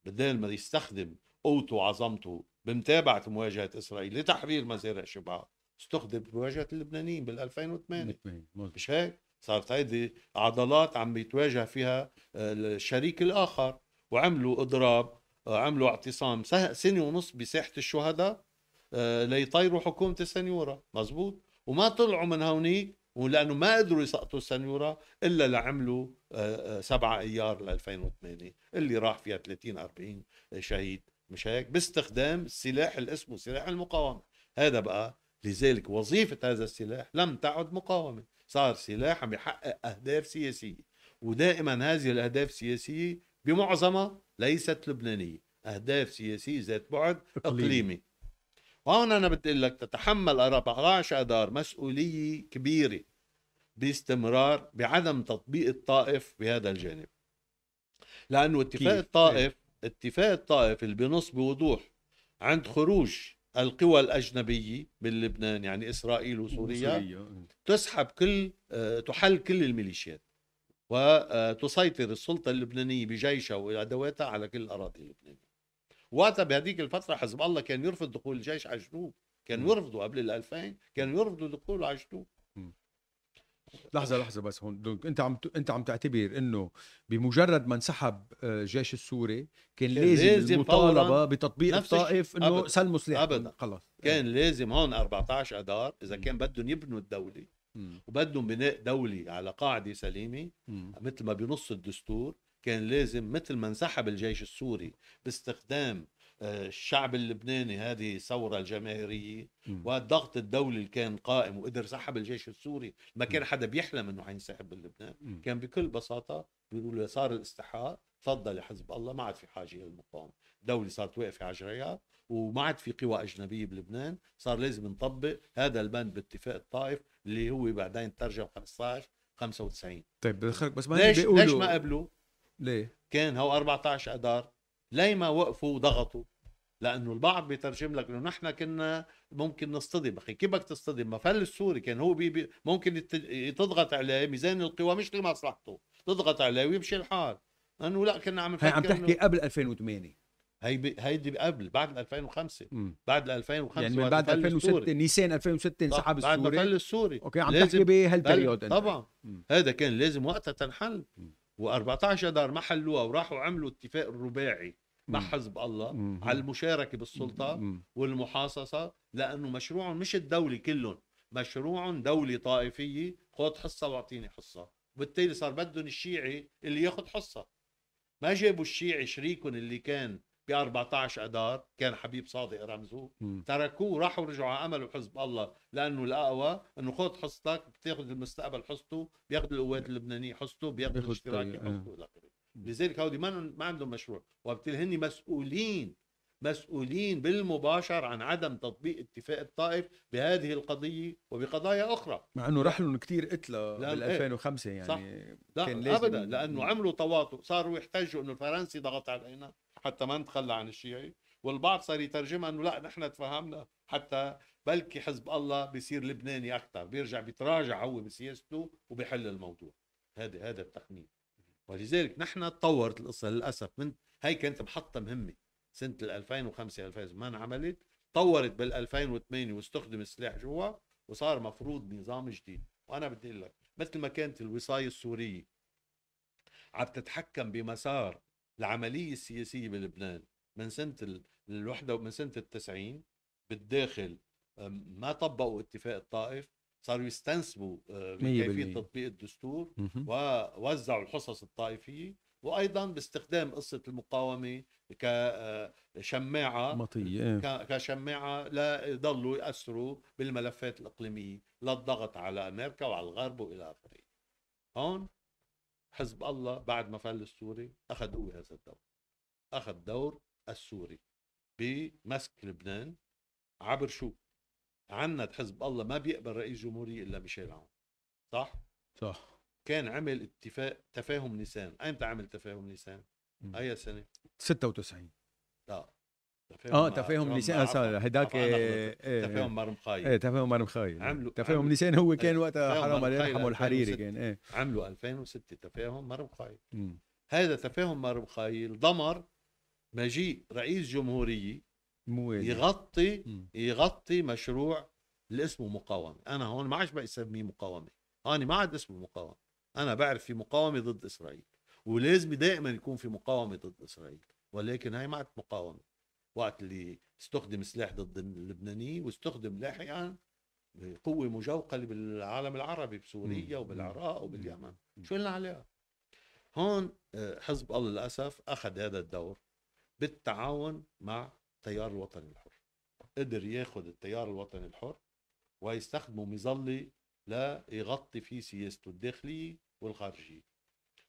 بدال ما يستخدم قوته وعظمته بمتابعة مواجهة إسرائيل لتحرير مزارع شبعا استخدم بمواجهه اللبنانيين بال 2008 مش هيك؟ صارت هيدي عضلات عم يتواجه فيها آه، الشريك الآخر وعملوا إضراب آه، عملوا اعتصام سنة ونص بساحة الشهداء آه، ليطيروا حكومة السنيورة مزبوط وما طلعوا من هونيك ولانه ما قدروا يسقطوا السنيوره الا لعملوا آه، آه، سبعة ايار ل 2008 اللي راح فيها 30 40 شهيد مش هيك باستخدام السلاح اللي اسمه سلاح المقاومه هذا بقى لذلك وظيفه هذا السلاح لم تعد مقاومه صار سلاح عم يحقق اهداف سياسيه ودائما هذه الاهداف السياسيه بمعظمها ليست لبنانيه اهداف سياسيه ذات بعد اقليمي هون انا بدي اقول لك تتحمل 14 اذار مسؤوليه كبيره باستمرار بعدم تطبيق الطائف بهذا الجانب لانه اتفاق إيه. الطائف اتفاق الطائف اللي بنص بوضوح عند خروج القوى الأجنبية باللبنان يعني إسرائيل وسوريا وصورية. تسحب كل آه، تحل كل الميليشيات وتسيطر آه، السلطة اللبنانية بجيشها وأدواتها على كل الأراضي اللبنانية وقتها بهذيك الفتره حزب الله كان يرفض دخول الجيش على الجنوب كان يرفضوا قبل ال 2000 كانوا يرفضوا دخوله على الجنوب لحظه لحظه بس هون دونك انت عم انت عم تعتبر انه بمجرد ما انسحب آه، الجيش السوري كان لازم, لازم المطالبه بتطبيق الطائف انه سلموا سلاح ابدا خلص كان إيه. لازم هون 14 اذار اذا كان بدهم يبنوا الدوله وبدهم بناء دولي على قاعده سليمه مثل ما بنص الدستور كان لازم مثل ما انسحب الجيش السوري باستخدام آه، الشعب اللبناني هذه ثورة الجماهيرية والضغط الدولي اللي كان قائم وقدر سحب الجيش السوري ما كان حدا بيحلم انه حينسحب من لبنان كان بكل بساطة بيقولوا صار الاستحقاق تفضل يا حزب الله ما عاد في حاجة للمقاومة الدولة صارت واقفة على جريها وما عاد في قوى أجنبية بلبنان صار لازم نطبق هذا البند باتفاق الطائف اللي هو بعدين ترجم 15 95 طيب بس ما ليش ليش ما قبلوا ليه؟ كان هو 14 اذار ليه ما وقفوا وضغطوا لانه البعض بيترجم لك انه نحن كنا ممكن نصطدم اخي كيف بدك تصطدم مفل السوري كان هو بي بي ممكن تضغط عليه ميزان القوى مش لمصلحته تضغط عليه ويمشي الحال انه لا كنا عم هي عم تحكي قبل 2008 هي هيدي قبل بعد 2005 مم. بعد 2005 يعني من بعد 2006 السوري. نيسان 2006 انسحب السوري بعد ما فل السوري اوكي عم تحكي بهالبريود طبعا مم. هذا كان لازم وقتها تنحل مم. و14 دار ما حلوها وراحوا عملوا اتفاق رباعي مع حزب الله مم. على المشاركه بالسلطه مم. والمحاصصه لانه مشروعهم مش الدولي كلهم مشروعهم دولي طائفيه خذ حصه واعطيني حصه وبالتالي صار بدهم الشيعي اللي ياخذ حصه ما جابوا الشيعي شريكهم اللي كان ب 14 اذار كان حبيب صادق رمزه تركوه راحوا رجعوا على امل وحزب الله لانه الاقوى انه خذ حصتك بتاخذ المستقبل حصته بياخذ القوات اللبنانيه حصته بياخذ الاشتراكي حصته آه. الى اخره لذلك هودي ما ما عندهم مشروع وبالتالي هن مسؤولين مسؤولين بالمباشر عن عدم تطبيق اتفاق الطائف بهذه القضيه وبقضايا اخرى مع انه رحلهم كثير قتلى بال 2005 يعني صح. كان لا لازم ابدا لانه عملوا تواطؤ صاروا يحتجوا انه الفرنسي ضغط علينا حتى ما نتخلى عن الشيعي والبعض صار يترجمها انه لا نحن تفهمنا حتى بلكي حزب الله بيصير لبناني اكثر بيرجع بيتراجع هو بسياسته وبيحل الموضوع هذا هذا التخمين ولذلك نحن تطورت القصه للاسف من هي كانت محطه مهمه سنه 2005 2000 ما انعملت تطورت بال 2008 واستخدم السلاح جوا وصار مفروض نظام جديد وانا بدي اقول لك مثل ما كانت الوصايه السوريه عم تتحكم بمسار العمليه السياسيه بلبنان من سنه الوحده ومن سنه التسعين بالداخل ما طبقوا اتفاق الطائف صاروا يستنسبوا آه، كيفيه تطبيق الدستور ووزعوا الحصص الطائفيه وايضا باستخدام قصه المقاومه آه، إيه. كشماعه مطية. كشماعه ليضلوا ياثروا بالملفات الاقليميه للضغط على امريكا وعلى الغرب والى اخره. هون حزب الله بعد ما فل السوري اخذ هو هذا الدور اخذ دور السوري بمسك لبنان عبر شو عند حزب الله ما بيقبل رئيس جمهورية الا ميشيل عون صح صح كان عمل اتفاق تفاهم نيسان ايمتى عمل تفاهم نيسان اي سنه 96 لا اه تفاهم لسان هذاك تفاهم مرمخاي ايه تفاهم مرمخاي عملوا تفاهم لسان هو كان وقتها حرام الله يرحمه الحريري كان ايه عملوا 2006 تفاهم مرمخاي هذا تفاهم مرمخاي ضمر مجيء رئيس جمهوريه موالي. يغطي مم. يغطي مشروع اللي اسمه مقاومه انا هون ما عادش بقى اسميه مقاومه هاني ما عاد اسمه مقاومه انا بعرف في مقاومه ضد اسرائيل ولازم دائما يكون في مقاومه ضد اسرائيل ولكن هاي ما عاد مقاومه وقت اللي استخدم سلاح ضد اللبنانيين واستخدم لاحقا قوه مجوقله بالعالم العربي بسوريا وبالعراق وباليمن شو لنا عليها هون آه، حزب الله للاسف اخذ هذا الدور بالتعاون مع التيار الوطني الحر قدر ياخذ التيار الوطني الحر ويستخدمه مظله ليغطي فيه سياسته الداخليه والخارجيه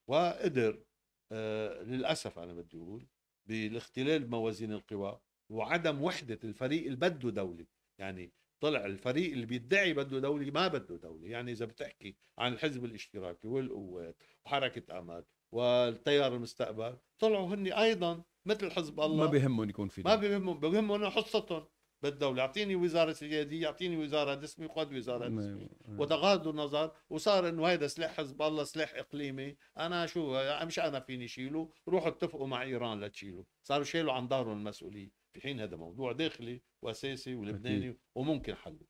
وقدر آه، للاسف انا بدي اقول بالاختلال موازين القوى وعدم وحدة الفريق اللي بده دولة يعني طلع الفريق اللي بيدعي بده دولة ما بده دولة يعني إذا بتحكي عن الحزب الاشتراكي والقوات وحركة أمل والتيار المستقبل طلعوا هن أيضا مثل حزب الله ما بيهمهم يكون في دولة. ما بيهمهم بيهمهم حصتهم بالدوله اعطيني وزاره سيادية اعطيني وزاره دسمي وقد وزاره دسمي وتغاضوا النظر وصار انه هيدا سلاح حزب الله سلاح اقليمي انا شو مش انا فيني شيله روحوا اتفقوا مع ايران لتشيله صاروا شيلوا عن ظهرهم المسؤوليه في حين هذا موضوع داخلي واساسي ولبناني وممكن حله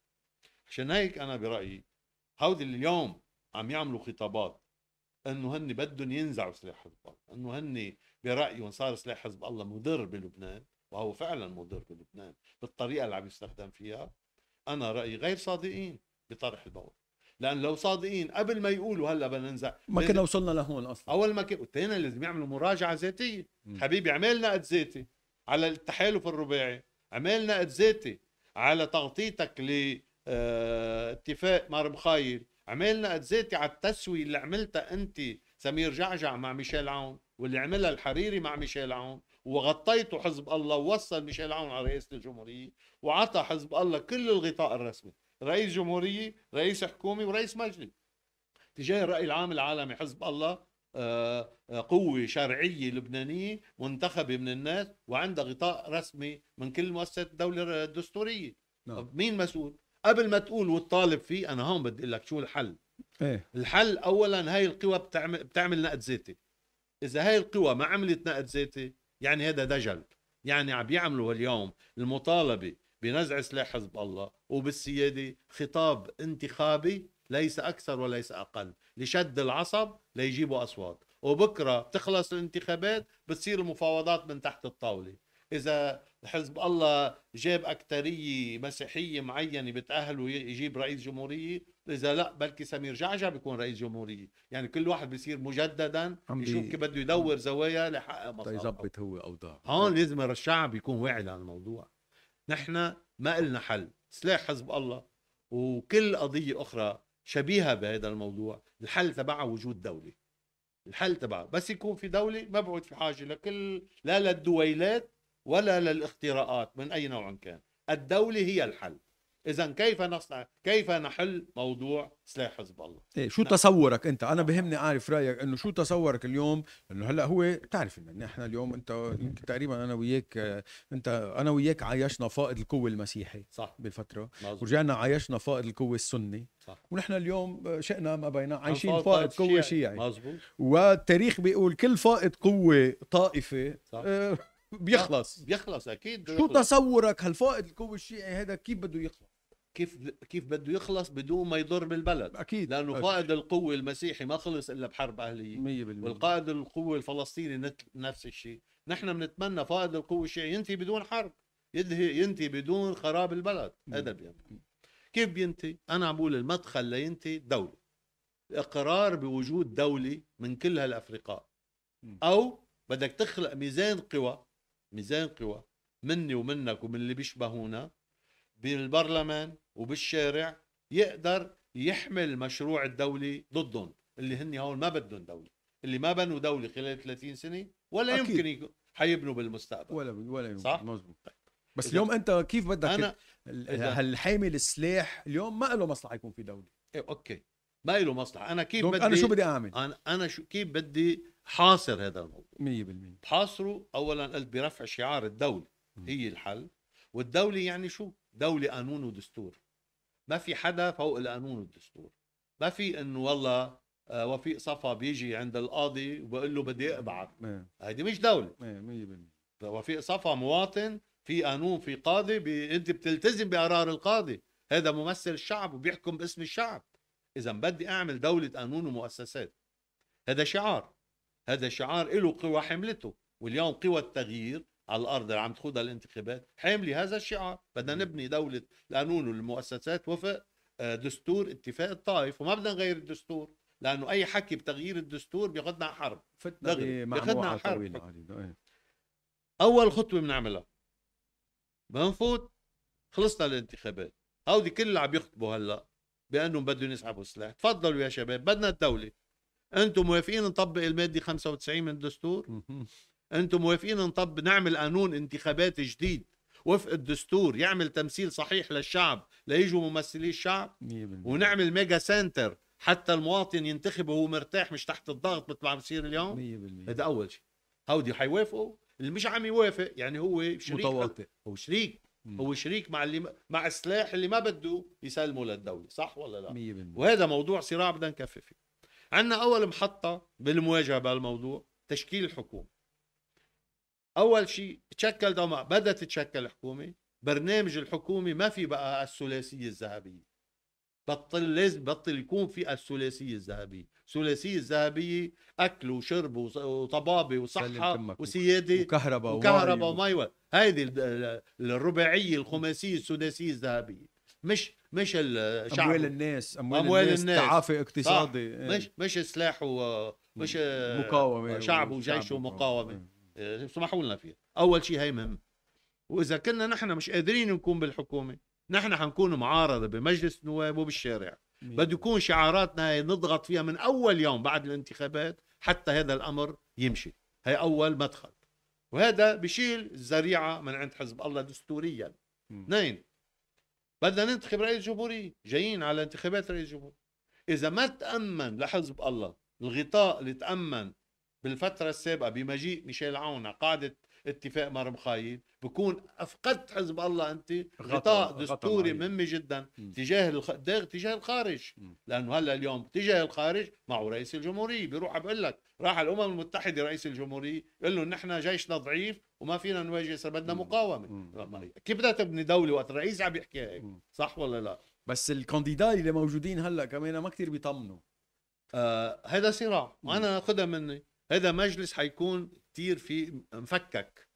عشان هيك انا برايي هودي اليوم عم يعملوا خطابات انه هن بدهم ينزعوا سلاح حزب الله انه هن برايهم صار سلاح حزب الله مضر بلبنان وهو فعلا مضر بلبنان بالطريقه اللي عم يستخدم فيها انا رايي غير صادقين بطرح البول لان لو صادقين قبل ما يقولوا هلا بدنا ننزع ما كنا وصلنا لهون اصلا اول ما كنا الثاني لازم يعملوا مراجعه ذاتيه حبيبي عمل نقد ذاتي على التحالف الرباعي عمل نقد ذاتي على تغطيتك ل آه، اتفاق مار مخايل عمل نقد ذاتي على التسويه اللي عملتها انت سمير جعجع مع ميشيل عون واللي عملها الحريري مع ميشيل عون وغطيته حزب الله ووصل ميشيل عون على رئاسه الجمهوريه وعطى حزب الله كل الغطاء الرسمي رئيس جمهوريه رئيس حكومي ورئيس مجلس تجاه الراي العام العالمي حزب الله آه، آه، قوة شرعية لبنانية منتخبة من الناس وعندها غطاء رسمي من كل مؤسسات الدولة الدستورية نعم. مين مسؤول؟ قبل ما تقول وتطالب فيه أنا هون بدي أقول لك شو الحل ايه؟ الحل أولا هاي القوى بتعمل, بتعمل نقد ذاتي إذا هاي القوى ما عملت نقد ذاتي يعني هذا دجل يعني عم بيعملوا اليوم المطالبه بنزع سلاح حزب الله وبالسياده خطاب انتخابي ليس اكثر وليس اقل لشد العصب ليجيبوا اصوات وبكره تخلص الانتخابات بتصير المفاوضات من تحت الطاوله اذا حزب الله جاب أكترية مسيحية معينة بتأهله يجيب رئيس جمهورية إذا لا بلكي سمير جعجع بيكون رئيس جمهورية يعني كل واحد بيصير مجددا يشوف كيف بده يدور زوايا ليحقق مصالحه يظبط هو أوضاع هون لازم الشعب يكون واعي على الموضوع نحن ما إلنا حل سلاح حزب الله وكل قضية أخرى شبيهة بهذا الموضوع الحل تبعها وجود دولة الحل تبعها بس يكون في دولة ما بعود في حاجة لكل لا للدويلات ولا للاختراقات من أي نوع كان الدولة هي الحل اذا كيف نصنع كيف نحل موضوع سلاح حزب الله إيه شو نعم. تصورك انت انا بهمني اعرف رايك انه شو تصورك اليوم انه هلا هو بتعرف انه احنا اليوم انت يمكن تقريبا انا وياك انت انا وياك عايشنا فائض القوه المسيحي صح بالفتره مزبوط. ورجعنا عايشنا فائض القوه السني صح. ونحن اليوم شئنا ما بينا عايشين فائض قوه شيعي مزبوط. والتاريخ بيقول كل فائض قوه طائفه صح. آه، بيخلص آه، بيخلص اكيد شو يخلص. تصورك هالفائض القوه الشيعي هذا كيف بده يخلص؟ كيف كيف بده يخلص بدون ما يضر بالبلد اكيد لانه أكيد. قائد القوه المسيحي ما خلص الا بحرب اهليه 100% والقائد القوه الفلسطيني نفس الشيء نحن بنتمنى فائض القوه الشيعي ينتهي بدون حرب ينتهي ينتهي بدون خراب البلد هذا بينتهي كيف بينتهي انا عم بقول المدخل لينتهي دوله اقرار بوجود دوله من كل هالافرقاء او بدك تخلق ميزان قوى ميزان قوى مني ومنك ومن اللي بيشبهونا بالبرلمان وبالشارع يقدر يحمل المشروع الدولي ضدهم اللي هن هون ما بدهم دولة اللي ما بنوا دولة خلال 30 سنة ولا أكيد. يمكن يكون حيبنوا بالمستقبل ولا ولا يمكن صح؟ مزبوط طيب. بس إذا... اليوم انت كيف بدك أنا... هالحامل السلاح اليوم ما له مصلحه يكون في دوله ايه اوكي ما له مصلحه انا كيف بدي انا شو بدي اعمل انا انا شو كيف بدي حاصر هذا الموضوع 100% حاصره اولا قلت برفع شعار الدوله هي الحل والدوله يعني شو؟ دوله قانون ودستور ما في حدا فوق القانون والدستور ما في انه والله آه، وفيق صفا بيجي عند القاضي وبقول له بدي اقبعك هيدي مش دوله 100% وفيق صفا مواطن في قانون في قاضي بي... انت بتلتزم بقرار القاضي هذا ممثل الشعب وبيحكم باسم الشعب اذا بدي اعمل دوله قانون ومؤسسات هذا شعار هذا شعار له قوى حملته واليوم قوى التغيير على الارض اللي عم تخوضها الانتخابات حامله هذا الشعار بدنا نبني دوله القانون والمؤسسات وفق آه، دستور اتفاق الطائف وما بدنا نغير الدستور لانه اي حكي بتغيير الدستور بياخذنا على حرب فتنا على حرب إيه. اول خطوه بنعملها بنفوت خلصنا الانتخابات هودي كل اللي عم يخطبوا هلا بانهم بدهم يسحبوا السلاح تفضلوا يا شباب بدنا الدوله انتم موافقين نطبق الماده 95 من الدستور انتم موافقين نطبق نعمل قانون انتخابات جديد وفق الدستور يعمل تمثيل صحيح للشعب ليجوا ممثلي الشعب ونعمل ميجا سنتر حتى المواطن ينتخب وهو مرتاح مش تحت الضغط مثل ما عم بصير اليوم 100% هذا اول شيء هودي حيوافقوا اللي مش عم يوافق يعني هو شريك متواطئ هو شريك مم. هو شريك مع اللي مع السلاح اللي ما بده يسلمه للدوله صح ولا لا 100% وهذا موضوع صراع بدنا نكفي فيه عندنا اول محطه بالمواجهه بهالموضوع تشكيل الحكومه اول شيء تشكل دوما بدها تتشكل الحكومه برنامج الحكومه ما في بقى الثلاثيه الذهبيه بطل لازم بطل يكون في الثلاثيه الذهبيه، الثلاثيه الذهبيه اكل وشرب وطبابه وصحه وسياده وكهرباء وكهرباء ومي هيدي الرباعيه الخماسيه الثلاثية الذهبيه مش مش الشعب اموال الناس اموال, أموال الناس, الناس تعافي اقتصادي إيه. مش مش سلاح ومش مقاومه آه، شعب وجيش ومقاومه إيه. آه، سمحوا لنا فيها اول شيء هي مهم واذا كنا نحن مش قادرين نكون بالحكومه نحن حنكون معارضه بمجلس النواب وبالشارع بده يكون شعاراتنا هي نضغط فيها من اول يوم بعد الانتخابات حتى هذا الامر يمشي هي اول مدخل وهذا بشيل الزريعه من عند حزب الله دستوريا اثنين بدنا ننتخب رئيس جمهورية جايين على انتخابات رئيس جمهورية إذا ما تأمن لحزب الله الغطاء اللي تأمن بالفترة السابقة بمجيء ميشيل عون على قاعدة اتفاق مع رمخايل بكون افقدت حزب الله انت غطاء دستوري مهم جدا تجاه الخ... تجاه الخارج لانه هلا اليوم تجاه الخارج معه رئيس الجمهوريه بيروح بقول لك راح الامم المتحده رئيس الجمهوريه بقول له نحن جيشنا ضعيف وما فينا نواجه بدنا مقاومه كيف بدها تبني دوله وقت الرئيس عم يحكي هيك صح ولا لا بس الكانديدا اللي موجودين هلا كمان ما كثير بيطمنوا آه هذا صراع وانا خدها مني هذا مجلس حيكون كتير في مفكك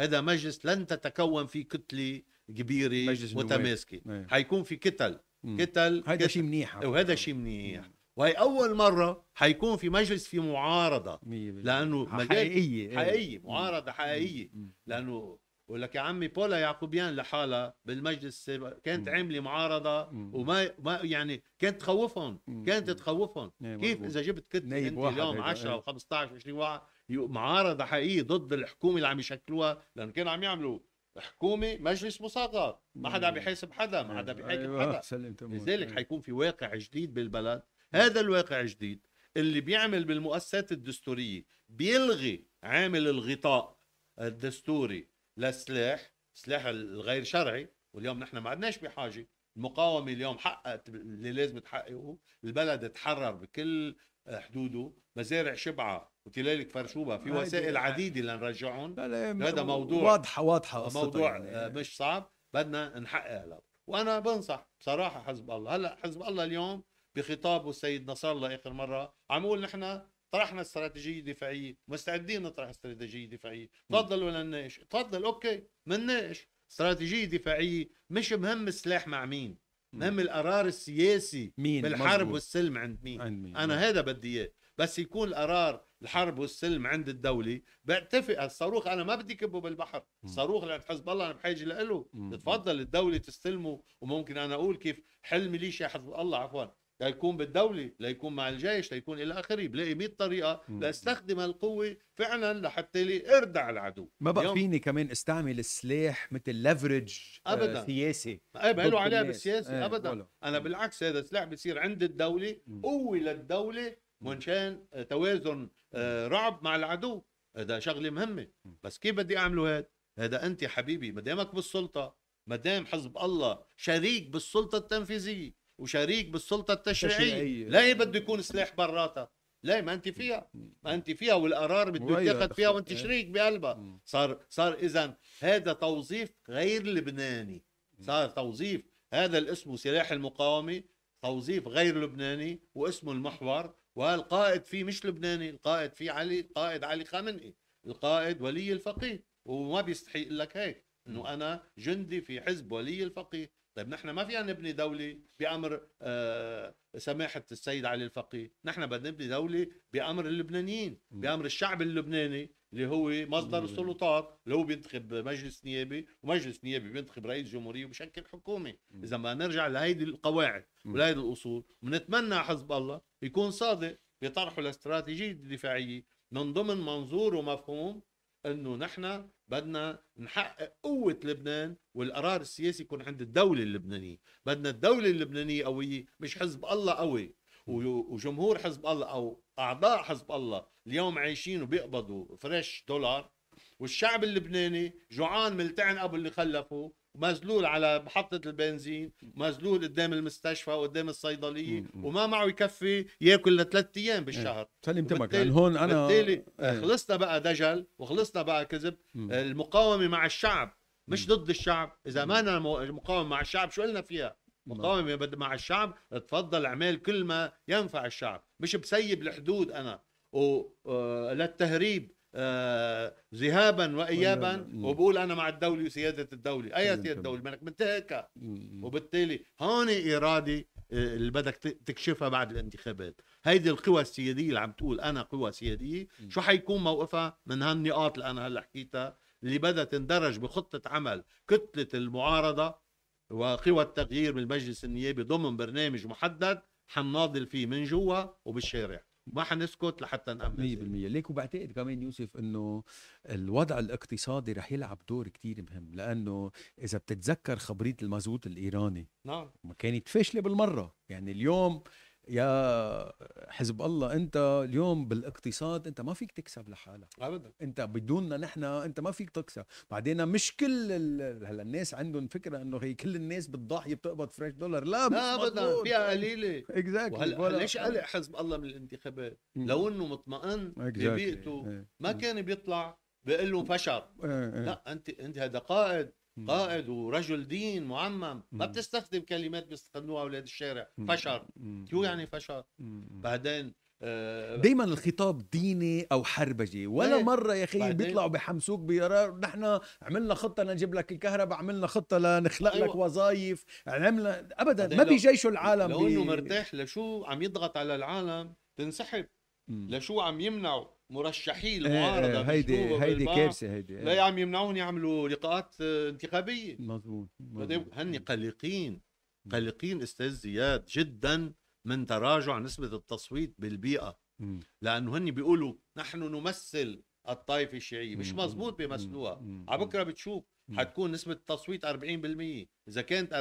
هذا مجلس لن تتكون فيه كتله كبيره متماسكه نعم. حيكون في كتل مم. كتل هذا شيء منيح وهذا شيء منيح وهي اول مره حيكون في مجلس في معارضه لانه حقيقيه إيه. حقيقيه معارضه حقيقيه لأنه لانه ولك يا عمي بولا يعقوبيان لحالها بالمجلس كانت عامله معارضه وما ما يعني كانت تخوفهم كانت تخوفهم نعم، كيف اذا جبت كتله انت اليوم 10 و15 و20 واحد معارضه حقيقيه ضد الحكومه اللي عم يشكلوها لان كانوا عم يعملوا حكومه مجلس مساقط ما حدا عم يحاسب حدا ما حدا بيحاكم يحاكم أيوة، حدا لذلك أيوة. حيكون في واقع جديد بالبلد هذا الواقع الجديد اللي بيعمل بالمؤسسات الدستوريه بيلغي عامل الغطاء الدستوري للسلاح السلاح الغير شرعي واليوم نحن ما عدناش بحاجه المقاومه اليوم حققت اللي لازم تحققه البلد تحرر بكل حدوده مزارع شبعه وتلال فرشوبه في وسائل يعني عديده لنرجعهم هذا موضوع واضحه واضحه موضوع يعني. آه، مش صعب بدنا نحقق له وانا بنصح بصراحه حزب الله هلا حزب الله اليوم بخطابه السيد نصر الله اخر مره عم يقول نحن طرحنا استراتيجيه دفاعيه مستعدين نطرح استراتيجيه دفاعيه تفضلوا لنناقش تفضل اوكي منناقش استراتيجيه دفاعيه مش مهم السلاح مع مين مهم القرار السياسي مين بالحرب مزبوط. والسلم عند مين, عند مين. انا مزبوط. هذا بدي اياه بس يكون القرار الحرب والسلم عند الدولة بعتفق الصاروخ أنا ما بدي كبه بالبحر الصاروخ اللي حزب الله أنا بحاجة له تفضل الدولة تستلمه وممكن أنا أقول كيف حل ميليشيا حزب الله عفوا ليكون بالدولة ليكون مع الجيش ليكون إلى آخره بلاقي 100 طريقة لاستخدم القوة فعلا لحتى لي أردع العدو ما بقى اليوم. فيني كمان استعمل السلاح مثل لفرج أبدا آه سياسي ما له علاقة بالسياسة آه. أبدا إيه، إيه، ولو. أنا بالعكس هذا السلاح بصير عند الدولة قوة للدولة منشان آه، توازن آه رعب مع العدو هذا شغله مهمه بس كيف بدي اعمله هاد هذا انت حبيبي مدامك بالسلطه مدام حزب الله شريك بالسلطه التنفيذيه وشريك بالسلطه التشريعيه, التشريعية. ليه بده يكون سلاح براتها ليه ما انت فيها ما انت فيها والقرار بده يتخذ فيها وانت إيه. شريك بقلبها صار صار اذا هذا توظيف غير لبناني صار توظيف هذا اللي اسمه سلاح المقاومه توظيف غير لبناني واسمه المحور والقائد فيه مش لبناني القائد فيه علي القائد علي خامنئي القائد ولي الفقيه وما بيستحي لك هيك انه انا جندي في حزب ولي الفقيه طيب نحن ما فينا نبني دولة بأمر آه، سماحة السيد علي الفقيه نحن بدنا نبني دولة بأمر اللبنانيين بأمر الشعب اللبناني اللي هو مصدر السلطات اللي هو بينتخب مجلس نيابي ومجلس نيابي بينتخب رئيس جمهورية وبشكل حكومة إذا ما نرجع لهيدي القواعد ولهيدي الأصول بنتمنى حزب الله يكون صادق بطرحه الاستراتيجية الدفاعية من ضمن منظور ومفهوم انه نحن بدنا نحقق قوة لبنان والقرار السياسي يكون عند الدولة اللبنانية بدنا الدولة اللبنانية قوية مش حزب الله قوي وجمهور حزب الله او اعضاء حزب الله اليوم عايشين وبيقبضوا فريش دولار والشعب اللبناني جوعان ملتعن ابو اللي خلفه مزلول على محطة البنزين مزلول قدام المستشفى وقدام الصيدلية مم. وما معه يكفي ياكل لثلاث أيام بالشهر سلمت تمك يعني هون أنا بالتالي إيه. خلصنا بقى دجل وخلصنا بقى كذب مم. آه، المقاومة مع الشعب مش ضد الشعب إذا ما أنا مقاومة مع الشعب شو قلنا فيها مقاومة مع الشعب تفضل اعمال كل ما ينفع الشعب مش بسيب الحدود أنا وللتهريب آه، آه، ذهابا وايابا وبقول انا مع الدوله وسياده الدوله، اي سياده الدوله؟ ما انك منتهكها وبالتالي هون اراده آه، اللي بدك تكشفها بعد الانتخابات، هيدي القوى السياديه اللي عم تقول انا قوى سياديه، شو حيكون موقفها من هالنقاط اللي انا هلا حكيتها اللي بدها تندرج بخطه عمل كتله المعارضه وقوى التغيير بالمجلس النيابي ضمن برنامج محدد حنناضل فيه من جوا وبالشارع ما حنسكت لحتى نأمن 100% ليك وبعتقد كمان يوسف انه الوضع الاقتصادي رح يلعب دور كتير مهم لانه اذا بتتذكر خبريه المازوت الايراني نعم ما كانت فاشله بالمره يعني اليوم يا حزب الله انت اليوم بالاقتصاد انت ما فيك تكسب لحالك ابدا انت بدوننا نحن انت ما فيك تكسب بعدين مش كل ال... هلا الناس عندهم فكره انه هي كل الناس بالضاحيه بتقبض فريش دولار لا لا ابدا فيها قليله اكزاكتلي وهلا ليش قلق حزب الله من الانتخابات لو انه مطمئن ببيئته ما كان بيطلع بيقول له فشل إيه، إيه. لا انت انت هذا قائد قائد ورجل دين معمم ما بتستخدم كلمات بيستخدموها اولاد الشارع فشر شو يعني فشر بعدين آه، دايما الخطاب ديني او حربجي ولا ايه؟ مره يا اخي بيطلعوا بحمسوك بيرار نحن عملنا خطه لنجيب لك الكهرباء عملنا خطه لنخلق أيوة. لك وظائف عملنا ابدا ما بيجيشوا العالم لو بي... انه مرتاح لشو عم يضغط على العالم تنسحب لشو عم يمنعوا مرشحي المعارضه آه، هيدي هيدي كارثه هيدي آه. لا عم يعني يمنعون يعملوا لقاءات آه، انتخابيه مضبوط, مضبوط. هن قلقين قلقين استاذ زياد جدا من تراجع نسبه التصويت بالبيئه لانه هن بيقولوا نحن نمثل الطائفه الشيعيه مش مزبوط بيمثلوها على بكره بتشوف حتكون نسبة التصويت 40% إذا كانت 40% و42%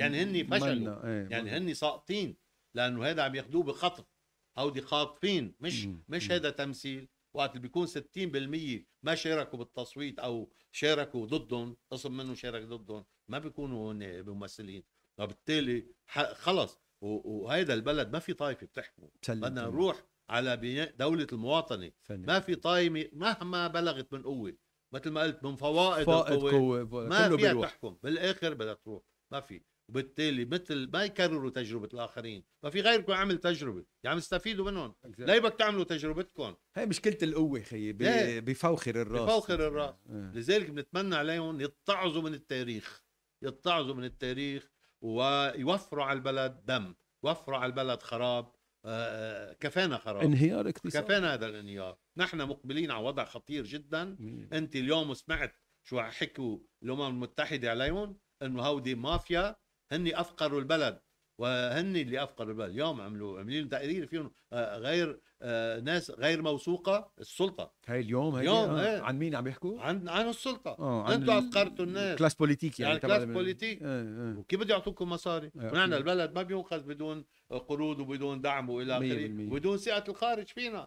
يعني هن فشلوا إيه، يعني هن ساقطين لأنه هذا عم ياخذوه بخطف هودي خاطفين مش مم. مش هذا تمثيل وقت اللي بيكون 60% ما شاركوا بالتصويت او شاركوا ضدهم قسم منهم شارك ضدهم ما بيكونوا هون ممثلين فبالتالي خلص وهذا البلد ما في طائفه بتحكم بدنا نروح على بناء دوله المواطنه ما في طايمة مهما بلغت من قوه مثل ما قلت من فوائد فائد القوه ما فيها تحكم بالاخر بدها تروح ما في وبالتالي مثل ما يكرروا تجربه الاخرين ما في غيركم عمل تجربه يعني يستفيدوا منهم لا بدك تعملوا تجربتكم هي مشكله القوه خيي إيه. بفوخر الراس بفوخر الراس آه. لذلك بنتمنى عليهم يتعظوا من التاريخ يتعظوا من التاريخ ويوفروا على البلد دم وفروا على البلد خراب آه، آه، كفانا خراب انهيار اقتصادي كفانا هذا الانهيار نحن مقبلين على وضع خطير جدا مم. انت اليوم سمعت شو حكوا الامم المتحده عليهم انه هودي مافيا هن افقروا البلد وهن اللي افقروا البلد اليوم عملوا عاملين تقرير فيهم آه، غير آه، ناس غير موثوقه السلطه هاي اليوم هي اليوم آه. عن مين عم يحكوا؟ عن عن السلطه آه. افقرتوا الناس كلاس بوليتيك يعني, يعني كلاس بوليتيك آه. آه. وكيف بده يعطوكم مصاري؟ آه. ونحن البلد ما بينقذ بدون قروض وبدون دعم والى اخره وبدون ثقه الخارج فينا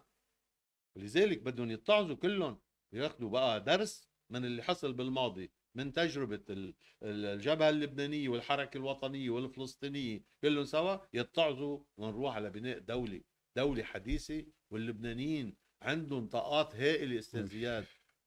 ولذلك بدهم يتعظوا كلهم ياخذوا بقى درس من اللي حصل بالماضي من تجربة الجبهة اللبنانية والحركة الوطنية والفلسطينية كلهم سوا يتعظوا ونروح على بناء دولة دولة حديثة واللبنانيين عندهم طاقات هائلة استاذ زياد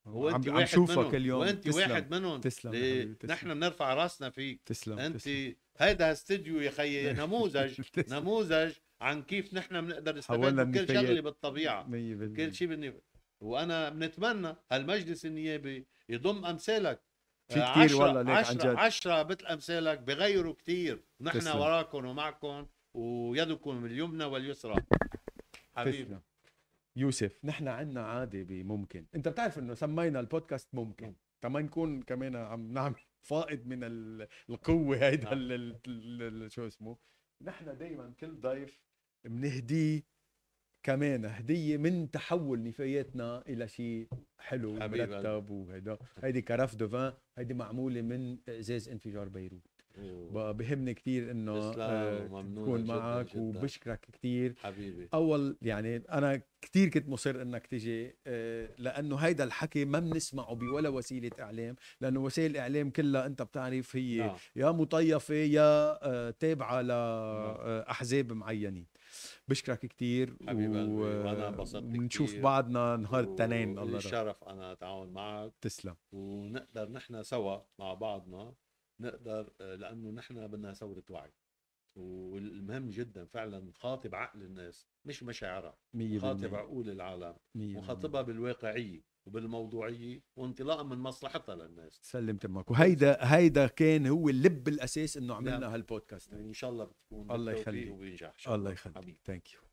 هو عم واحد منهم اليوم وانت تسلم. واحد منهم تسلم. تسلم. نحن بنرفع راسنا فيك تسلم انت تسلم. هيدا استديو يا خيي *laughs* نموذج نموذج عن كيف نحن بنقدر نستفيد من كل شغله بالطبيعه كل شيء بالنف... وانا بنتمنى هالمجلس النيابي يضم امثالك في كثير والله ليك عن جد 10 مثل امثالك بغيروا كثير نحن وراكم ومعكم ويدكم اليمنى واليسرى حبيبنا يوسف نحن عندنا عاده بممكن انت بتعرف انه سمينا البودكاست ممكن تما نكون كمان عم نعمل فائض من القوه هيدا نعم. شو اسمه نحن دائما كل ضيف بنهديه كمان هديه من تحول نفاياتنا الى شيء حلو مرتب وهيدا هيدي كرف دوفان هيدي معموله من ازاز انفجار بيروت أيوه. بقى بهمني كثير انه آه، تكون معك جداً وبشكرك كثير حبيبي اول يعني انا كثير كنت مصر انك تجي آه، لانه هيدا الحكي ما بنسمعه بولا وسيله اعلام لانه وسائل الاعلام كلها انت بتعرف هي لا. نعم. يا مطيفه يا آه، تابعه لاحزاب نعم. معينين بشكرك كثير وانا انبسطت ونشوف بعضنا نهار التنين الله شرف انا اتعاون معك تسلم ونقدر نحن سوا مع بعضنا نقدر لانه نحن بدنا ثوره وعي والمهم جدا فعلا نخاطب عقل الناس مش مشاعرها نخاطب عقول العالم ونخاطبها بالواقعيه وبالموضوعيه وانطلاقا من مصلحتها للناس سلم تمك وهيدا هيدا كان هو اللب الاساس انه عملنا هالبودكاست نعم. هالبودكاست ان شاء الله بتكون الله يخليك وبينجح الله يخليك ثانك يو